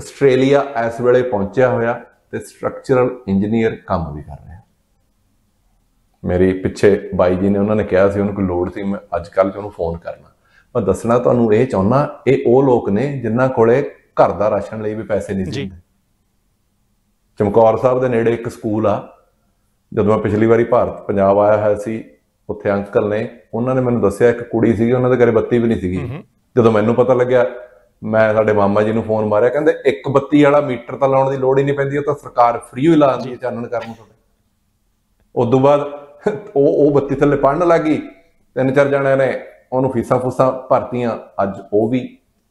ਆਸਟ੍ਰੇਲੀਆ ਇਸ ਵੇਲੇ ਪਹੁੰਚਿਆ ਹੋਇਆ ਤੇ ਸਟਰਕਚਰਲ ਇੰਜੀਨੀਅਰ ਕੰਮ ਵੀ ਕਰ ਰਿਹਾ ਮੇਰੀ ਪਿੱਛੇ ਬਾਈ ਜੀ ਨੇ ਉਹਨਾਂ ਨੇ ਕਿਹਾ ਸੀ ਉਹਨੂੰ ਕੋਈ ਲੋੜ ਸੀ ਮੈਂ ਅੱਜ ਕੱਲ ਤੇ ਉਹਨੂੰ ਫੋਨ ਕਰਨਾ ਮੈਂ ਦੱਸਣਾ ਤੁਹਾਨੂੰ ਇਹ ਚਾਹੁੰਨਾ ਇਹ ਉਹ ਲੋਕ ਨੇ ਜਿਨ੍ਹਾਂ ਕੋਲੇ ਘਰ ਦਾ ਰਾਸ਼ਨ ਲਈ ਵੀ ਪੈਸੇ ਨਹੀਂ ਸੀ ਚਮਕੌਰ ਸਾਹਿਬ ਦੇ ਨੇੜੇ ਇੱਕ ਸਕੂਲ ਆ ਜਦੋਂ ਮੈਂ ਪਿਛਲੀ ਵਾਰੀ ਭਾਰਤ ਪੰਜਾਬ ਆਇਆ ਹੋਇਆ ਸੀ ਉੱਥੇ ਅੰਕਲ ਨੇ ਉਹਨਾਂ ਨੇ ਮੈਨੂੰ ਦੱਸਿਆ ਇੱਕ ਕੁੜੀ ਸੀਗੀ ਉਹਨਾਂ ਦੇ ਘਰੇ ਬੱਤੀ ਵੀ ਨਹੀਂ ਸੀਗੀ ਜਦੋਂ ਮੈਨੂੰ ਪਤਾ ਲੱਗਿਆ ਮੈਂ ਸਾਡੇ ਮਾਮਾ ਜੀ ਨੂੰ ਫੋਨ ਮਾਰਿਆ ਕਹਿੰਦੇ ਇੱਕ ਬੱਤੀ ਵਾਲਾ ਮੀਟਰ ਤਾਂ ਲਾਉਣ ਦੀ ਲੋੜ ਹੀ ਨਹੀਂ ਪੈਂਦੀ ਉਹ ਤਾਂ ਸਰਕਾਰ ਫ੍ਰੀ ਹੀ ਲਾ ਦਿੰਦੀ ਚਾਨਣ ਕਰਨ ਤੋਂ ਉਦੋਂ ਬਾਅਦ ਉਹ ਉਹ ਬੱਤੀ ਥੱਲੇ ਪੜਨ ਲੱਗੀ ਤਿੰਨ ਚਾਰ ਜਣਿਆਂ ਨੇ ਉਹਨੂੰ ਫੀਸਾਂ ਫੂਸਾਂ ਭਰਤੀਆਂ ਅੱਜ ਉਹ ਵੀ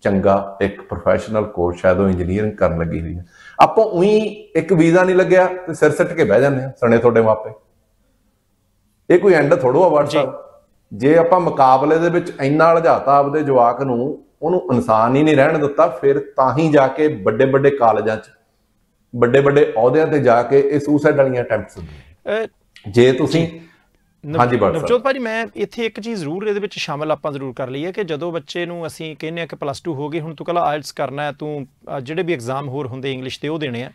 ਚੰਗਾ ਇੱਕ ਪ੍ਰੋਫੈਸ਼ਨਲ ਕੋਰਸ ਸ਼ਾਇਦ ਉਹ ਇੰਜੀਨੀਅਰਿੰਗ ਕਰਨ ਲੱਗੀ ਹੋਈ ਹੈ ਆਪਾਂ ਉਹੀ ਇੱਕ ਵੀਜ਼ਾ ਨਹੀਂ ਲੱਗਿਆ ਤੇ ਸਿਰ ਸੱਟ ਕੇ ਬਹਿ ਜਾਂਦੇ ਆ ਸਣੇ ਤੁਹਾਡੇ ਮਾਪੇ ਇਹ ਕੋਈ ਐਂਡ ਥੋੜੋ ਆ ਵਾਟਸਐਪ ਜੇ ਆਪਾਂ ਮੁਕਾਬਲੇ ਦੇ ਵਿੱਚ ਇੰਨਾ ਲਝਾਤਾ ਆਪਦੇ ਜਵਾਕ ਨੂੰ ਉਹਨੂੰ ਇਨਸਾਨ ਹੀ ਨਹੀਂ ਰਹਿਣ ਦਿੱਤਾ ਫਿਰ ਤਾਂ ਹੀ ਜਾ ਕੇ ਵੱਡੇ ਵੱਡੇ ਕਾਲਜਾਂ 'ਚ ਵੱਡੇ ਵੱਡੇ ਅਹੁਦਿਆਂ ਤੇ ਜਾ ਕੇ ਇਹ ਸੁਸਾਈਡ ਵਾਲੀਆਂ ਅਟੈਂਪਟਸ ਹੁੰਦੀਆਂ ਜੇ ਤੁਸੀਂ ਹਾਂਜੀ ਬਾਤ ਨਵਜੋਤ ਭਾਜੀ ਮੈਂ ਇੱਥੇ ਇੱਕ ਚੀਜ਼ ਜ਼ਰੂਰ ਇਹਦੇ ਵਿੱਚ ਸ਼ਾਮਲ ਆਪਾਂ ਜ਼ਰੂਰ ਕਰ ਲਈਏ ਕਿ ਜਦੋਂ ਬੱਚੇ ਨੂੰ ਅਸੀਂ ਕਹਿੰਨੇ ਆ ਕਿ ਪਲੱਸ 2 ਹੋ ਗਈ ਹੁਣ ਤੂੰ ਕਲਾ ਆਇਲਟਸ ਕਰਨਾ ਹੈ ਤੂੰ ਜਿਹੜੇ ਵੀ ਐਗਜ਼ਾਮ ਹੋਰ ਹੁੰਦੇ ਇੰਗਲਿਸ਼ ਤੇ ਉਹ ਦੇਣੇ ਆ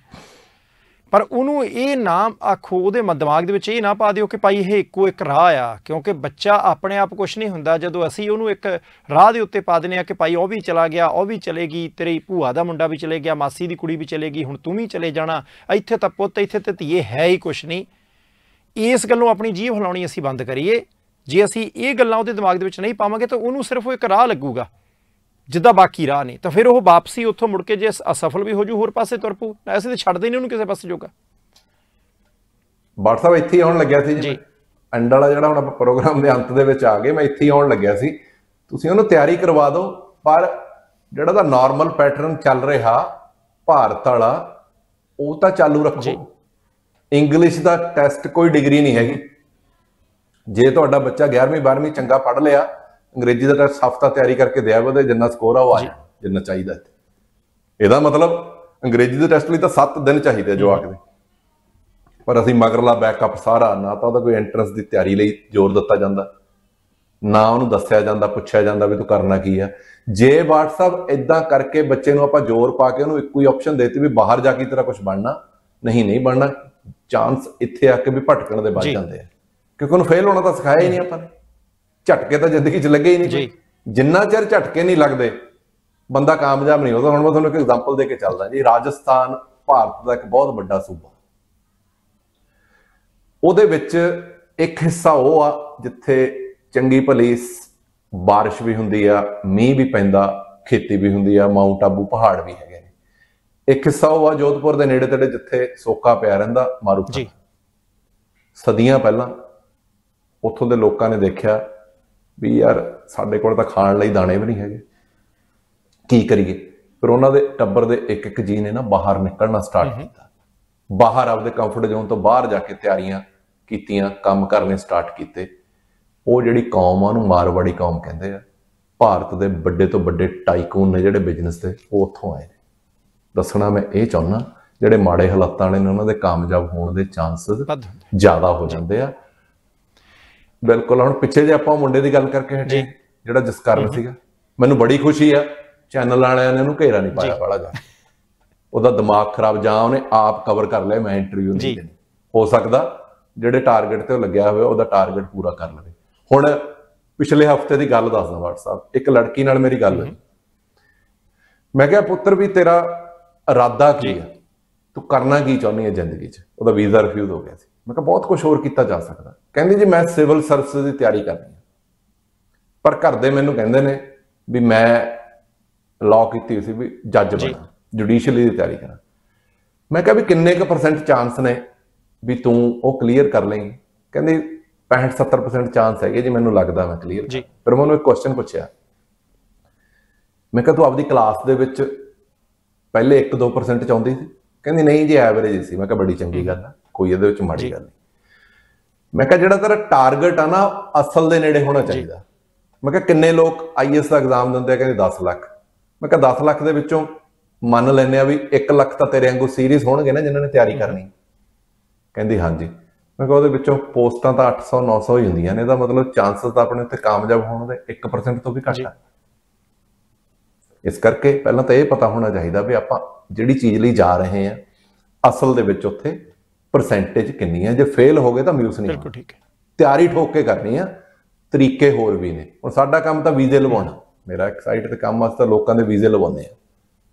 ਪਰ ਉਹਨੂੰ ਇਹ ਨਾ ਆਖੋ ਉਹਦੇ ਦਿਮਾਗ ਦੇ ਵਿੱਚ ਇਹ ਨਾ ਪਾ ਦਿਓ ਕਿ ਭਾਈ ਇਹ ਇੱਕੋ ਇੱਕ ਰਾਹ ਆ ਕਿਉਂਕਿ ਬੱਚਾ ਆਪਣੇ ਆਪ ਕੁਝ ਨਹੀਂ ਹੁੰਦਾ ਜਦੋਂ ਅਸੀਂ ਉਹਨੂੰ ਇੱਕ ਰਾਹ ਦੇ ਉੱਤੇ ਪਾ ਦਿੰਨੇ ਆ ਕਿ ਭਾਈ ਉਹ ਵੀ ਚਲਾ ਗਿਆ ਉਹ ਵੀ ਚਲੇਗੀ ਤੇਰੀ ਭੂਆ ਦਾ ਮੁੰਡਾ ਵੀ ਚਲੇ ਗਿਆ ਮਾਸੀ ਦੀ ਕੁੜੀ ਵੀ ਚਲੇਗੀ ਹੁਣ ਤੂੰ ਵੀ ਚਲੇ ਜਾਣਾ ਇੱਥੇ ਤਾਂ ਪੁੱਤ ਇੱਥੇ ਤੇ ਧੀਏ ਹੈ ਹੀ ਕੁਝ ਨਹੀਂ ਇਸ ਗੱਲੋਂ ਆਪਣੀ ਜੀਭ ਹਲਾਉਣੀ ਅਸੀਂ ਬੰਦ ਕਰੀਏ ਜੇ ਅਸੀਂ ਇਹ ਗੱਲਾਂ ਉਹਦੇ ਦਿਮਾਗ ਦੇ ਵਿੱਚ ਨਹੀਂ ਪਾਵਾਂਗੇ ਤਾਂ ਉਹਨੂੰ ਸਿਰਫ ਉਹ ਇੱਕ ਰਾਹ ਲੱਗੂਗਾ ਜਿੱਦਾਂ ਬਾਕੀ ਰਾਹ ਨੇ ਤਾਂ ਫਿਰ ਉਹ ਵਾਪਸੀ ਉੱਥੋਂ ਮੁੜ ਕੇ ਜੇ ਅਸਫਲ ਵੀ ਹੋ ਜੂ ਹੋਰ ਪਾਸੇ ਤੁਰ ਪੂ ਐਸੇ ਤੇ ਛੱਡਦੇ ਨਹੀਂ ਉਹਨੂੰ ਕਿਸੇ ਪਾਸੇ ਜੋਗਾ ਬਾਟ ਸਾਹਿਬ ਇੱਥੇ ਆਉਣ ਲੱਗਿਆ ਸੀ ਜੀ ਅੰਡ ਵਾਲਾ ਜਿਹੜਾ ਹੁਣ ਆਪਾਂ ਪ੍ਰੋਗਰਾਮ ਦੇ ਅੰਤ ਦੇ ਵਿੱਚ ਆ ਗਏ ਮੈਂ ਇੱਥੇ ਆਉਣ ਲੱਗਿਆ ਸੀ ਤੁਸੀਂ ਉਹਨੂੰ ਤਿਆਰੀ ਕਰਵਾ ਦਿਓ ਪਰ ਜਿਹੜਾ ਦਾ ਨਾਰਮਲ ਪੈਟਰਨ ਚੱਲ ਰਿਹਾ ਭਾਰਤ ਵਾਲਾ ਉਹ ਤਾਂ ਚਾਲੂ ਰੱਖੋ ਇੰਗਲਿਸ਼ ਦਾ ਟੈਸਟ ਕੋਈ ਡਿਗਰੀ ਨਹੀਂ ਹੈਗੀ ਜੇ ਤੁਹਾਡਾ ਬੱਚਾ 11ਵੀਂ 12ਵੀਂ ਚੰਗਾ ਪੜ੍ਹ ਲਿਆ ਅੰਗਰੇਜ਼ੀ ਦਾ ਟੈਸਟ ਹਫਤਾ ਤਿਆਰੀ ਕਰਕੇ ਦਿਆ ਉਹਦਾ ਜਿੰਨਾ ਸਕੋਰ ਆ ਉਹ ਆਇਆ ਜਿੰਨਾ ਚਾਹੀਦਾ ਇਹਦਾ ਮਤਲਬ ਅੰਗਰੇਜ਼ੀ ਦੇ ਟੈਸਟ ਲਈ ਤਾਂ 7 ਦਿਨ ਚਾਹੀਦੇ ਜਵਾਕ ਦੇ ਪਰ ਅਸੀਂ ਮਗਰਲਾ ਬੈਕਅਪ ਸਾਰਾ ਨਾ ਤਾਂ ਉਹਦਾ ਕੋਈ ਐਂਟਰੈਂਸ ਦੀ ਤਿਆਰੀ ਲਈ ਜ਼ੋਰ ਦਿੱਤਾ ਜਾਂਦਾ ਨਾ ਉਹਨੂੰ ਦੱਸਿਆ ਜਾਂਦਾ ਪੁੱਛਿਆ ਜਾਂਦਾ ਵੀ ਤੂੰ ਕਰਨਾ ਕੀ ਆ ਜੇ WhatsApp ਇਦਾਂ ਕਰਕੇ ਬੱਚੇ ਨੂੰ ਆਪਾਂ ਜ਼ੋਰ ਪਾ ਕੇ ਉਹਨੂੰ ਇੱਕੋ ਹੀ ਆਪਸ਼ਨ ਦੇਤੀ ਵੀ ਬਾਹਰ ਜਾ ਕੇ ਤੇਰਾ ਕੁਝ ਬਣਨਾ ਨਹੀਂ ਨਹੀਂ ਬਣਨਾ ਚਾਂਸ ਇੱਥੇ ਆ ਕੇ ਵੀ ਭਟਕਣ ਦੇ ਬਚ ਜਾਂਦੇ ਆ ਕਿਉਂਕਿ ਉਹਨੂੰ ਫੇਲ ਹੋਣਾ ਤਾਂ ਸਿਖਾਇਆ ਹੀ ਨਹੀਂ ਆਪਾਂ ਨੇ ਝਟਕੇ ਤਾਂ ਜ਼ਿੰਦਗੀ 'ਚ ਲੱਗੇ ਹੀ ਨਹੀਂ ਜਿੰਨਾ ਚਿਰ ਝਟਕੇ ਨਹੀਂ ਲੱਗਦੇ ਬੰਦਾ ਕਾਮਯਾਬ ਨਹੀਂ ਹੁੰਦਾ ਹੁਣ ਮੈਂ ਤੁਹਾਨੂੰ ਇੱਕ ਐਗਜ਼ਾਮਪਲ ਦੇ ਕੇ ਚੱਲਦਾ ਜੀ ਰਾਜਸਥਾਨ ਭਾਰਤ ਦਾ ਇੱਕ ਬਹੁਤ ਵੱਡਾ ਸੂਬਾ ਉਹਦੇ ਵਿੱਚ ਇੱਕ ਹਿੱਸਾ ਉਹ ਆ ਜਿੱਥੇ ਚੰਗੀ ਭਲੀ بارش ਵੀ ਹੁੰਦੀ ਆ ਮੀਂਹ ਵੀ ਪੈਂਦਾ ਖੇਤੀ ਵੀ ਹੁੰਦੀ ਆ ਮਾਊਂਟ ਆਬੂ ਪਹਾੜ ਵੀ ਹੈਗੇ ਨੇ ਇੱਕ ਹਿੱਸਾ ਉਹ ਆ ਜੋਧਪੁਰ ਦੇ ਨੇੜੇ ਤੇੜੇ ਜਿੱਥੇ ਸੋਕਾ ਪਿਆ ਰਹਿੰਦਾ ਮਾਰੂਥਲ ਜੀ ਸਦੀਆਂ ਪਹਿਲਾਂ ਉੱਥੋਂ ਦੇ ਲੋਕਾਂ ਨੇ ਦੇਖਿਆ ਵੀ ਯਾਰ ਸਾਡੇ ਕੋਲ ਤਾਂ ਖਾਣ ਲਈ ਦਾਣੇ ਵੀ ਨਹੀਂ ਹੈਗੇ ਕੀ ਕਰੀਏ ਪਰ ਉਹਨਾਂ ਦੇ ਟੱਬਰ ਦੇ ਇੱਕ ਇੱਕ ਜੀ ਨੇ ਨਾ ਬਾਹਰ ਨਿਕਲਣਾ ਸਟਾਰਟ ਕੀਤਾ ਬਾਹਰ ਆਪਦੇ ਕੰਫਰਟ ਜ਼ੋਨ ਤੋਂ ਬਾਹਰ ਜਾ ਕੇ ਤਿਆਰੀਆਂ ਕੀਤੀਆਂ ਕੰਮ ਕਰਨੇ ਸਟਾਰਟ ਕੀਤੇ ਉਹ ਜਿਹੜੀ ਕੌਮ ਆ ਉਹਨੂੰ ਮਾਰਵਾੜੀ ਕੌਮ ਕਹਿੰਦੇ ਆ ਭਾਰਤ ਦੇ ਵੱਡੇ ਤੋਂ ਵੱਡੇ ਟਾਈਕੂਨ ਨੇ ਜਿਹੜੇ ਬਿਜ਼ਨਸ ਤੇ ਉਹ ਉੱਥੋਂ ਆਏ ਨੇ ਦੱਸਣਾ ਮੈਂ ਇਹ ਚਾਹੁੰਦਾ ਜਿਹੜੇ ਮਾੜੇ ਹਾਲਾਤਾਂ ਵਾਲੇ ਨੇ ਉਹਨਾਂ ਦੇ ਕਾਮਯਾਬ ਹੋਣ ਦੇ ਚਾਂਸਸ ਜ਼ਿਆਦਾ ਹੋ ਜਾਂਦੇ ਆ ਬਿਲਕੁਲ ਹੁਣ ਪਿੱਛੇ ਜੇ ਆਪਾਂ ਮੁੰਡੇ ਦੀ ਗੱਲ ਕਰਕੇ ਹਟੇ ਜਿਹੜਾ ਜਸਕਰਨ ਸੀਗਾ ਮੈਨੂੰ ਬੜੀ ਖੁਸ਼ੀ ਆ ਚੈਨਲ ਵਾਲਿਆਂ ਨੇ ਉਹਨੂੰ ਘੇਰਾ ਨਹੀਂ ਪਾਇਆ ਬੜਾ ਜਾ ਉਹਦਾ ਦਿਮਾਗ ਖਰਾਬ ਜਾਂ ਉਹਨੇ ਆਪ ਕਵਰ ਕਰ ਲਿਆ ਮੈਂ ਇੰਟਰਵਿਊ ਨਹੀਂ ਦੇਣੀ ਹੋ ਸਕਦਾ ਜਿਹੜੇ ਟਾਰਗੇਟ ਤੇ ਲੱਗਿਆ ਹੋਇਆ ਉਹਦਾ ਟਾਰਗੇਟ ਪੂਰਾ ਕਰ ਲਵੇ ਹੁਣ ਪਿਛਲੇ ਹਫਤੇ ਦੀ ਗੱਲ ਦੱਸਦਾ WhatsApp ਇੱਕ ਲੜਕੀ ਨਾਲ ਮੇਰੀ ਗੱਲ ਹੋਈ ਮੈਂ ਕਿਹਾ ਪੁੱਤਰ ਵੀ ਤੇਰਾ ਇਰਾਦਾ ਕੀ ਹੈ ਤੂੰ ਕਰਨਾ ਕੀ ਚਾਹੁੰਦੀ ਹੈ ਜ਼ਿੰਦਗੀ 'ਚ ਉਹਦਾ ਵੀਜ਼ਾ ਰਿਫਿਊਜ਼ ਹੋ ਗਿਆ ਸੀ ਮੈਂ ਕਿਹਾ ਬਹੁਤ ਕੁਝ ਹੋਰ ਕੀਤਾ ਜਾ ਸਕਦਾ ਕਹਿੰਦੇ ਜੀ ਮੈਂ ਸਿਵਲ ਸਰਵਿਸ ਦੀ ਤਿਆਰੀ ਕਰਨੀ ਹੈ ਪਰ ਘਰ ਦੇ ਮੈਨੂੰ ਕਹਿੰਦੇ ਨੇ ਵੀ ਮੈਂ ਲਾਅ ਕੀਤੀ ਸੀ ਵੀ ਜੱਜ ਬਣਾ ਜੁਡੀਸ਼ੀਅਲੀ ਦੀ ਤਿਆਰੀ ਕਰਾਂ ਮੈਂ ਕਿਹਾ ਵੀ ਕਿੰਨੇ ਕੁ ਪਰਸੈਂਟ ਚਾਂਸ ਨੇ ਵੀ ਤੂੰ ਉਹ ਕਲੀਅਰ ਕਰ ਲਈ ਕਹਿੰਦੇ 65 70% ਚਾਂਸ ਹੈਗੇ ਜੀ ਮੈਨੂੰ ਲੱਗਦਾ ਮੈਂ ਕਲੀਅਰ ਪਰ ਮੈਂ ਉਹਨੂੰ ਇੱਕ ਕੁਐਸਚਨ ਪੁੱਛਿਆ ਮੈਂ ਕਿਹਾ ਤੂੰ ਆਪਦੀ ਕਲਾਸ ਦੇ ਵਿੱਚ ਪਹਿਲੇ 1-2% ਚ ਆਉਂਦੀ ਸੀ ਕਹਿੰਦੀ ਨਹੀਂ ਜੀ ਐਵਰੇਜ ਸੀ ਮੈਂ ਕਿਹਾ ਬੜੀ ਚੰਗੀ ਗੱਲ ਆ ਕੋਈ ਇਹਦੇ ਵਿੱਚ ਮਾੜੀ ਗੱਲ ਨਹੀਂ ਮੈਂ ਕਿਹਾ ਜਿਹੜਾ ਤੇਰਾ ਟਾਰਗੇਟ ਆ ਨਾ ਅਸਲ ਦੇ ਨੇੜੇ ਹੋਣਾ ਚਾਹੀਦਾ ਮੈਂ ਕਿਹਾ ਕਿੰਨੇ ਲੋਕ ਆਈਐਸ ਦਾ ਐਗਜ਼ਾਮ ਦਿੰਦੇ ਆ ਕਹਿੰਦੇ 10 ਲੱਖ ਮੈਂ ਕਿਹਾ 10 ਲੱਖ ਦੇ ਵਿੱਚੋਂ ਮੰਨ ਲੈਨੇ ਆ ਵੀ 1 ਲੱਖ ਤਾਂ ਤੇਰੇ ਵਾਂਗੂ ਸੀਰੀਅਸ ਹੋਣਗੇ ਨਾ ਜਿਨ੍ਹਾਂ ਨੇ ਤਿਆਰੀ ਕਰਨੀ ਕਹਿੰਦੀ ਹਾਂਜੀ ਮੈਂ ਕਿਹਾ ਉਹਦੇ ਵਿੱਚੋਂ ਪੋਸਟਾਂ ਤਾਂ 800 900 ਹੀ ਹੁੰਦੀਆਂ ਨੇ ਇਹਦਾ ਮਤਲਬ ਚਾਂਸਸ ਤਾਂ ਆਪਣੇ ਉੱਤੇ ਕਾਮਯਾਬ ਹੋਣ ਦੇ 1% ਤੋਂ ਵੀ ਘੱਟ ਆ ਇਸ ਕਰਕੇ ਪਹਿਲਾਂ ਤਾਂ ਇਹ ਪਤਾ ਹੋਣਾ ਚਾਹੀਦਾ ਵੀ ਆਪਾਂ ਜਿਹੜੀ ਚੀਜ਼ ਲਈ ਜਾ ਰਹੇ ਆ ਅਸਲ ਦੇ ਵਿੱਚ ਉੱਥੇ ਪਰਸੈਂਟੇਜ ਕਿੰਨੀ ਹੈ ਜੇ ਫੇਲ ਹੋ ਗਏ ਤਾਂ ਮਿਊਸ ਨਹੀਂ ਬਿਲਕੁਲ ਠੀਕ ਹੈ ਤਿਆਰੀ ਠੋਕ ਕੇ ਕਰਨੀ ਆ ਤਰੀਕੇ ਹੋਰ ਵੀ ਨੇ ਹੁਣ ਸਾਡਾ ਕੰਮ ਤਾਂ ਵੀਜ਼ੇ ਲਵਾਉਣਾ ਮੇਰਾ ਇੱਕ ਸਾਈਟ ਤੇ ਕੰਮ ਵਾਸਤੇ ਲੋਕਾਂ ਦੇ ਵੀਜ਼ੇ ਲਵਾਉਂਦੇ ਆ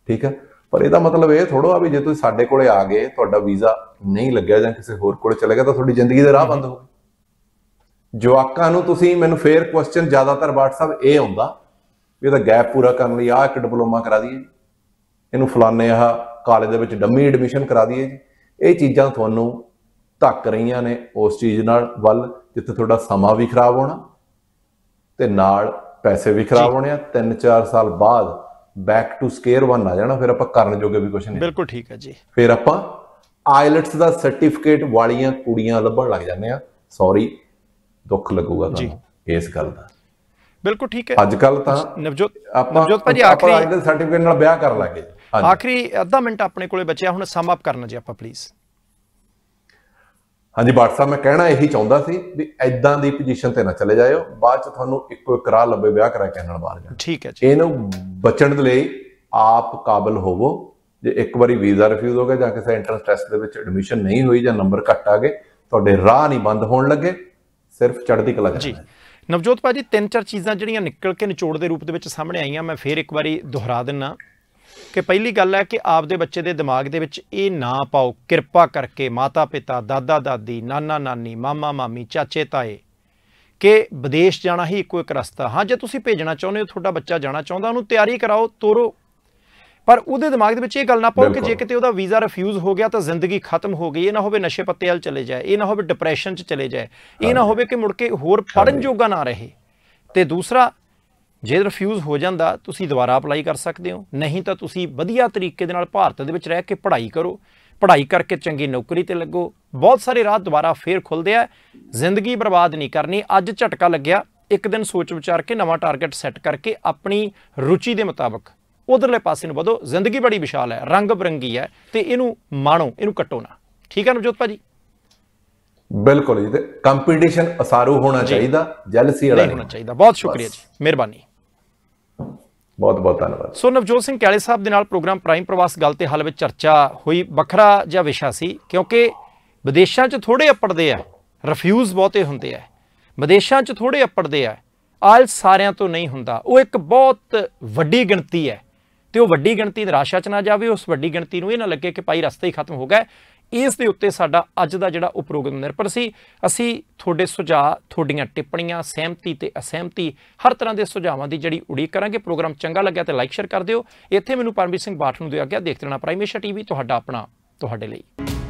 ਠੀਕ ਆ ਪਰ ਇਹਦਾ ਮਤਲਬ ਇਹ ਥੋੜਾ ਆ ਵੀ ਜੇ ਤੁਸੀਂ ਸਾਡੇ ਕੋਲੇ ਆ ਗਏ ਤੁਹਾਡਾ ਵੀਜ਼ਾ ਨਹੀਂ ਲੱਗਿਆ ਜਾਂ ਕਿਸੇ ਹੋਰ ਕੋਲੇ ਚਲੇ ਗਿਆ ਤਾਂ ਤੁਹਾਡੀ ਜ਼ਿੰਦਗੀ ਦੇ ਰਾਹ ਬੰਦ ਹੋ ਗਏ ਜਵਾਕਾਂ ਨੂੰ ਤੁਸੀਂ ਮੈਨੂੰ ਫੇਰ ਕੁਐਸਚਨ ਜ਼ਿਆਦਾਤਰ WhatsApp ਇਹ ਆਉਂਦਾ ਵੀ ਇਹਦਾ ਗੈਪ ਪੂਰਾ ਕਰਨ ਲਈ ਆ ਇੱਕ ਡਿਪਲੋਮਾ ਕਰਾ ਦਈਏ ਇਹਨੂੰ ਫਲਾਣੇ ਆ ਕਾਲਜ ਦੇ ਵਿੱਚ ਡੰਮੀ ਐਡਮਿਸ਼ਨ ਕਰਾ ਦਈਏ ਜੀ ਇਹ ਚੀਜ਼ਾਂ ਤੁਹਾਨੂੰ ਧੱਕ ਰਹੀਆਂ ਨੇ ਉਸ ਚੀਜ਼ ਨਾਲ ਵੱਲ ਜਿੱਥੇ ਤੁਹਾਡਾ ਸਮਾਂ ਵੀ ਖਰਾਬ ਹੋਣਾ ਤੇ ਨਾਲ ਪੈਸੇ ਵੀ ਖਰਾਬ ਹੋਣੇ ਆ 3-4 ਸਾਲ ਬਾਅਦ ਬੈਕ ਟੂ ਸਕੇਅਰ 1 ਆ ਜਾਣਾ ਫਿਰ ਆਪਾਂ ਕਰਨ ਜੋਗੇ ਵੀ ਕੁਝ ਨਹੀਂ ਬਿਲਕੁਲ ਠੀਕ ਹੈ ਜੀ ਫਿਰ ਆਪਾਂ ਆਇਲਟਸ ਦਾ ਸਰਟੀਫਿਕੇਟ ਵਾਲੀਆਂ ਕੁੜੀਆਂ ਲੱਭਣ ਲੱਗ ਜਾਂਦੇ ਆ ਸੌਰੀ ਦੁੱਖ ਲੱਗੂਗਾ ਤੁਹਾਨੂੰ ਇਸ ਗੱਲ ਦਾ ਬਿਲਕੁਲ ਠੀਕ ਹੈ ਅੱਜ ਕੱਲ ਤਾਂ ਨਵਜੋਤ ਨਵਜੋਤ ਭਾਜੀ ਆਖਰੀ ਆਇਲਟਸ ਸਰਟੀਫਿਕੇਟ ਨਾਲ ਵਿਆਹ ਕਰ ਲਾਂਗੇ ਆਖਰੀ ਅੱਧਾ ਮਿੰਟ ਆਪਣੇ ਕੋਲੇ ਬਚਿਆ ਹੁਣ ਸਮ ਅਪ ਕਰਨਾ ਜੀ ਆਪਾਂ ਪਲੀਜ਼ ਹਾਂਜੀ ਬਾਟ ਸਾਹਿਬ ਮੈਂ ਕਹਿਣਾ ਇਹੀ ਚਾਹੁੰਦਾ ਸੀ ਵੀ ਐਦਾਂ ਦੀ ਪੋਜੀਸ਼ਨ ਤੇ ਨਾ ਚਲੇ ਜਾਇਓ ਬਾਅਦ ਚ ਤੁਹਾਨੂੰ ਇੱਕੋ ਇੱਕ ਰਾਹ ਲੱਭੇ ਵਿਆਹ ਕਰਾ ਕੇ ਨਾਲ ਬਾਹਰ ਜਾ ਠੀਕ ਹੈ ਜੀ ਇਹਨੂੰ ਬਚਣ ਦੇ ਲਈ ਆਪ ਕਾਬਲ ਹੋਵੋ ਜੇ ਇੱਕ ਵਾਰੀ ਵੀਜ਼ਾ ਰਿਫਿਊਜ਼ ਹੋ ਗਿਆ ਜਾਂ ਕਿਸੇ ਐਂਟਰੈਂਸ ਟੈਸਟ ਦੇ ਵਿੱਚ ਐਡਮਿਸ਼ਨ ਨਹੀਂ ਹੋਈ ਜਾਂ ਨੰਬਰ ਘੱਟ ਆ ਗਏ ਤੁਹਾਡੇ ਰਾਹ ਨਹੀਂ ਬੰਦ ਹੋਣ ਲੱਗੇ ਸਿਰਫ ਚੜ੍ਹਦੀ ਕਲਾ ਜੀ ਨਵਜੋਤ ਭਾਜੀ ਤਿੰਨ ਚਾਰ ਚੀਜ਼ਾਂ ਜਿਹੜੀਆਂ ਨਿਕਲ ਕੇ ਨਿਚੋੜ ਦੇ ਰੂਪ ਦੇ ਵਿੱਚ ਸਾਹਮਣੇ ਆਈਆਂ ਮੈਂ ਫੇਰ ਇੱਕ ਵਾਰੀ ਦੁਹਰਾ ਦਿੰਨਾ ਕਿ ਪਹਿਲੀ ਗੱਲ ਹੈ ਕਿ ਆਪਦੇ ਬੱਚੇ ਦੇ ਦਿਮਾਗ ਦੇ ਵਿੱਚ ਇਹ ਨਾ ਪਾਓ ਕਿਰਪਾ ਕਰਕੇ ਮਾਤਾ ਪਿਤਾ ਦਾਦਾ ਦਾਦੀ ਨਾਨਾ ਨਾਨੀ ਮਾਮਾ ਮਾਮੀ ਚਾਚੇ ਤਾਏ ਕਿ ਵਿਦੇਸ਼ ਜਾਣਾ ਹੀ ਇੱਕੋ ਇੱਕ ਰਸਤਾ ਹਾਂ ਜੇ ਤੁਸੀਂ ਭੇਜਣਾ ਚਾਹੁੰਦੇ ਹੋ ਤੁਹਾਡਾ ਬੱਚਾ ਜਾਣਾ ਚਾਹੁੰਦਾ ਉਹਨੂੰ ਤਿਆਰੀ ਕਰਾਓ ਤੋਰੋ ਪਰ ਉਹਦੇ ਦਿਮਾਗ ਦੇ ਵਿੱਚ ਇਹ ਗੱਲ ਨਾ ਪਾਓ ਕਿ ਜੇ ਕਿਤੇ ਉਹਦਾ ਵੀਜ਼ਾ ਰਿਫਿਊਜ਼ ਹੋ ਗਿਆ ਤਾਂ ਜ਼ਿੰਦਗੀ ਖਤਮ ਹੋ ਗਈ ਇਹ ਨਾ ਹੋਵੇ ਨਸ਼ੇ ਪੱਤੇ ਵੱਲ ਚਲੇ ਜਾਏ ਇਹ ਨਾ ਹੋਵੇ ਡਿਪਰੈਸ਼ਨ 'ਚ ਚਲੇ ਜਾਏ ਇਹ ਨਾ ਹੋਵੇ ਕਿ ਮੁੜ ਕੇ ਹੋਰ ਪੜਨ ਜੋਗਾ ਨਾ ਰਹੇ ਤੇ ਦੂਸਰਾ ਜੇ ਰਿਫਿਊਜ਼ ਹੋ ਜਾਂਦਾ ਤੁਸੀਂ ਦੁਬਾਰਾ ਅਪਲਾਈ ਕਰ ਸਕਦੇ ਹੋ ਨਹੀਂ ਤਾਂ ਤੁਸੀਂ ਵਧੀਆ ਤਰੀਕੇ ਦੇ ਨਾਲ ਭਾਰਤ ਦੇ ਵਿੱਚ ਰਹਿ ਕੇ ਪੜ੍ਹਾਈ ਕਰੋ ਪੜ੍ਹਾਈ ਕਰਕੇ ਚੰਗੀ ਨੌਕਰੀ ਤੇ ਲੱਗੋ ਬਹੁਤ ਸਾਰੇ ਰਾਹ ਦੁਬਾਰਾ ਫੇਰ ਖੁੱਲਦੇ ਆ ਜ਼ਿੰਦਗੀ ਬਰਬਾਦ ਨਹੀਂ ਕਰਨੀ ਅੱਜ ਝਟਕਾ ਲੱਗਿਆ ਇੱਕ ਦਿਨ ਸੋਚ ਵਿਚਾਰ ਕੇ ਨਵਾਂ ਟਾਰਗੇਟ ਸੈੱਟ ਕਰਕੇ ਆਪਣੀ ਰੁਚੀ ਦੇ ਮੁਤਾਬਕ ਉਧਰਲੇ ਪਾਸੇ ਨੂੰ ਵਧੋ ਜ਼ਿੰਦਗੀ ਬੜੀ ਵਿਸ਼ਾਲ ਹੈ ਰੰਗ ਬਰੰਗੀ ਹੈ ਤੇ ਇਹਨੂੰ ਮਾਣੋ ਇਹਨੂੰ ਕੱਟੋ ਨਾ ਠੀਕ ਹੈ ਨਵਜੋਤ ਭਾਜੀ ਬਿਲਕੁਲ ਜੀ ਤੇ ਕੰਪੀਟੀਸ਼ਨ ਅਸਾਰੂ ਹੋਣਾ ਚਾਹੀਦਾ ਜੈਲਸੀ ਵਾਲਾ ਨਹੀਂ ਹੋਣਾ ਚਾਹੀਦਾ ਬਹੁਤ ਸ਼ੁਕਰੀਆ ਜੀ ਮਿਹਰਬਾਨੀ ਬਹੁਤ ਬਹੁਤ ਧੰਨਵਾਦ ਸੋ ਨਵਜੋਤ ਸਿੰਘ ਕੈਲੇ ਸਾਹਿਬ ਦੇ ਨਾਲ ਪ੍ਰੋਗਰਾਮ ਪ੍ਰਾਈਮ ਪ੍ਰਵਾਸ ਗੱਲ ਤੇ ਹਾਲ ਵਿੱਚ ਚਰਚਾ ਹੋਈ ਵੱਖਰਾ ਜਿਹਾ ਵਿਸ਼ਾ ਸੀ ਕਿਉਂਕਿ ਵਿਦੇਸ਼ਾਂ 'ਚ ਥੋੜੇ ਅਪੜਦੇ ਆ ਰਿਫਿਊਜ਼ ਬਹੁਤੇ ਹੁੰਦੇ ਆ ਵਿਦੇਸ਼ਾਂ 'ਚ ਥੋੜੇ ਅਪੜਦੇ ਆ ਆਲ ਸਾਰਿਆਂ ਤੋਂ ਨਹੀਂ ਹੁੰਦਾ ਉਹ ਇੱਕ ਬਹੁਤ ਵੱਡੀ ਗਿਣਤੀ ਹੈ ਤੇ ਉਹ ਵੱਡੀ ਗਿਣਤੀ ਨਿਰਾਸ਼ਾ 'ਚ ਨਾ ਜਾਵੇ ਉਸ ਵੱਡੀ ਗਿਣਤੀ ਨੂੰ ਇਹ ਨਾ ਲੱਗੇ ਕਿ ਪਾਈ ਰਸਤਾ ਹੀ ਖਤਮ ਹੋ ਗਿਆ ਇਸ ਦੇ ਉੱਤੇ ਸਾਡਾ ਅੱਜ ਦਾ ਜਿਹੜਾ ਉਹ ਨਿਰਪਰ ਨਿਰਭਰ ਸੀ ਅਸੀਂ ਤੁਹਾਡੇ ਸੁਝਾਅ ਤੁਹਾਡੀਆਂ ਟਿੱਪਣੀਆਂ ਸਹਿਮਤੀ ਤੇ ਅਸਹਿਮਤੀ ਹਰ ਤਰ੍ਹਾਂ ਦੇ ਸੁਝਾਵਾਂ ਦੀ ਜਿਹੜੀ ਉਡੀਕ ਕਰਾਂਗੇ ਪ੍ਰੋਗਰਾਮ ਚੰਗਾ ਲੱਗਿਆ ਤੇ ਲਾਈਕ ਸ਼ੇਅਰ ਕਰ ਦਿਓ ਇੱਥੇ ਮੈਨੂੰ ਪਰਮਜੀਤ ਸਿੰਘ ਬਾਠ ਨੂੰ ਦੇ ਅੱਗੇ ਦੇਖਦੇ ਰਹਿਣਾ ਪ੍ਰਾਈਮੇਸ਼ਾ ਟੀਵੀ ਤੁਹਾਡਾ ਆਪਣਾ ਤੁਹਾਡੇ ਲਈ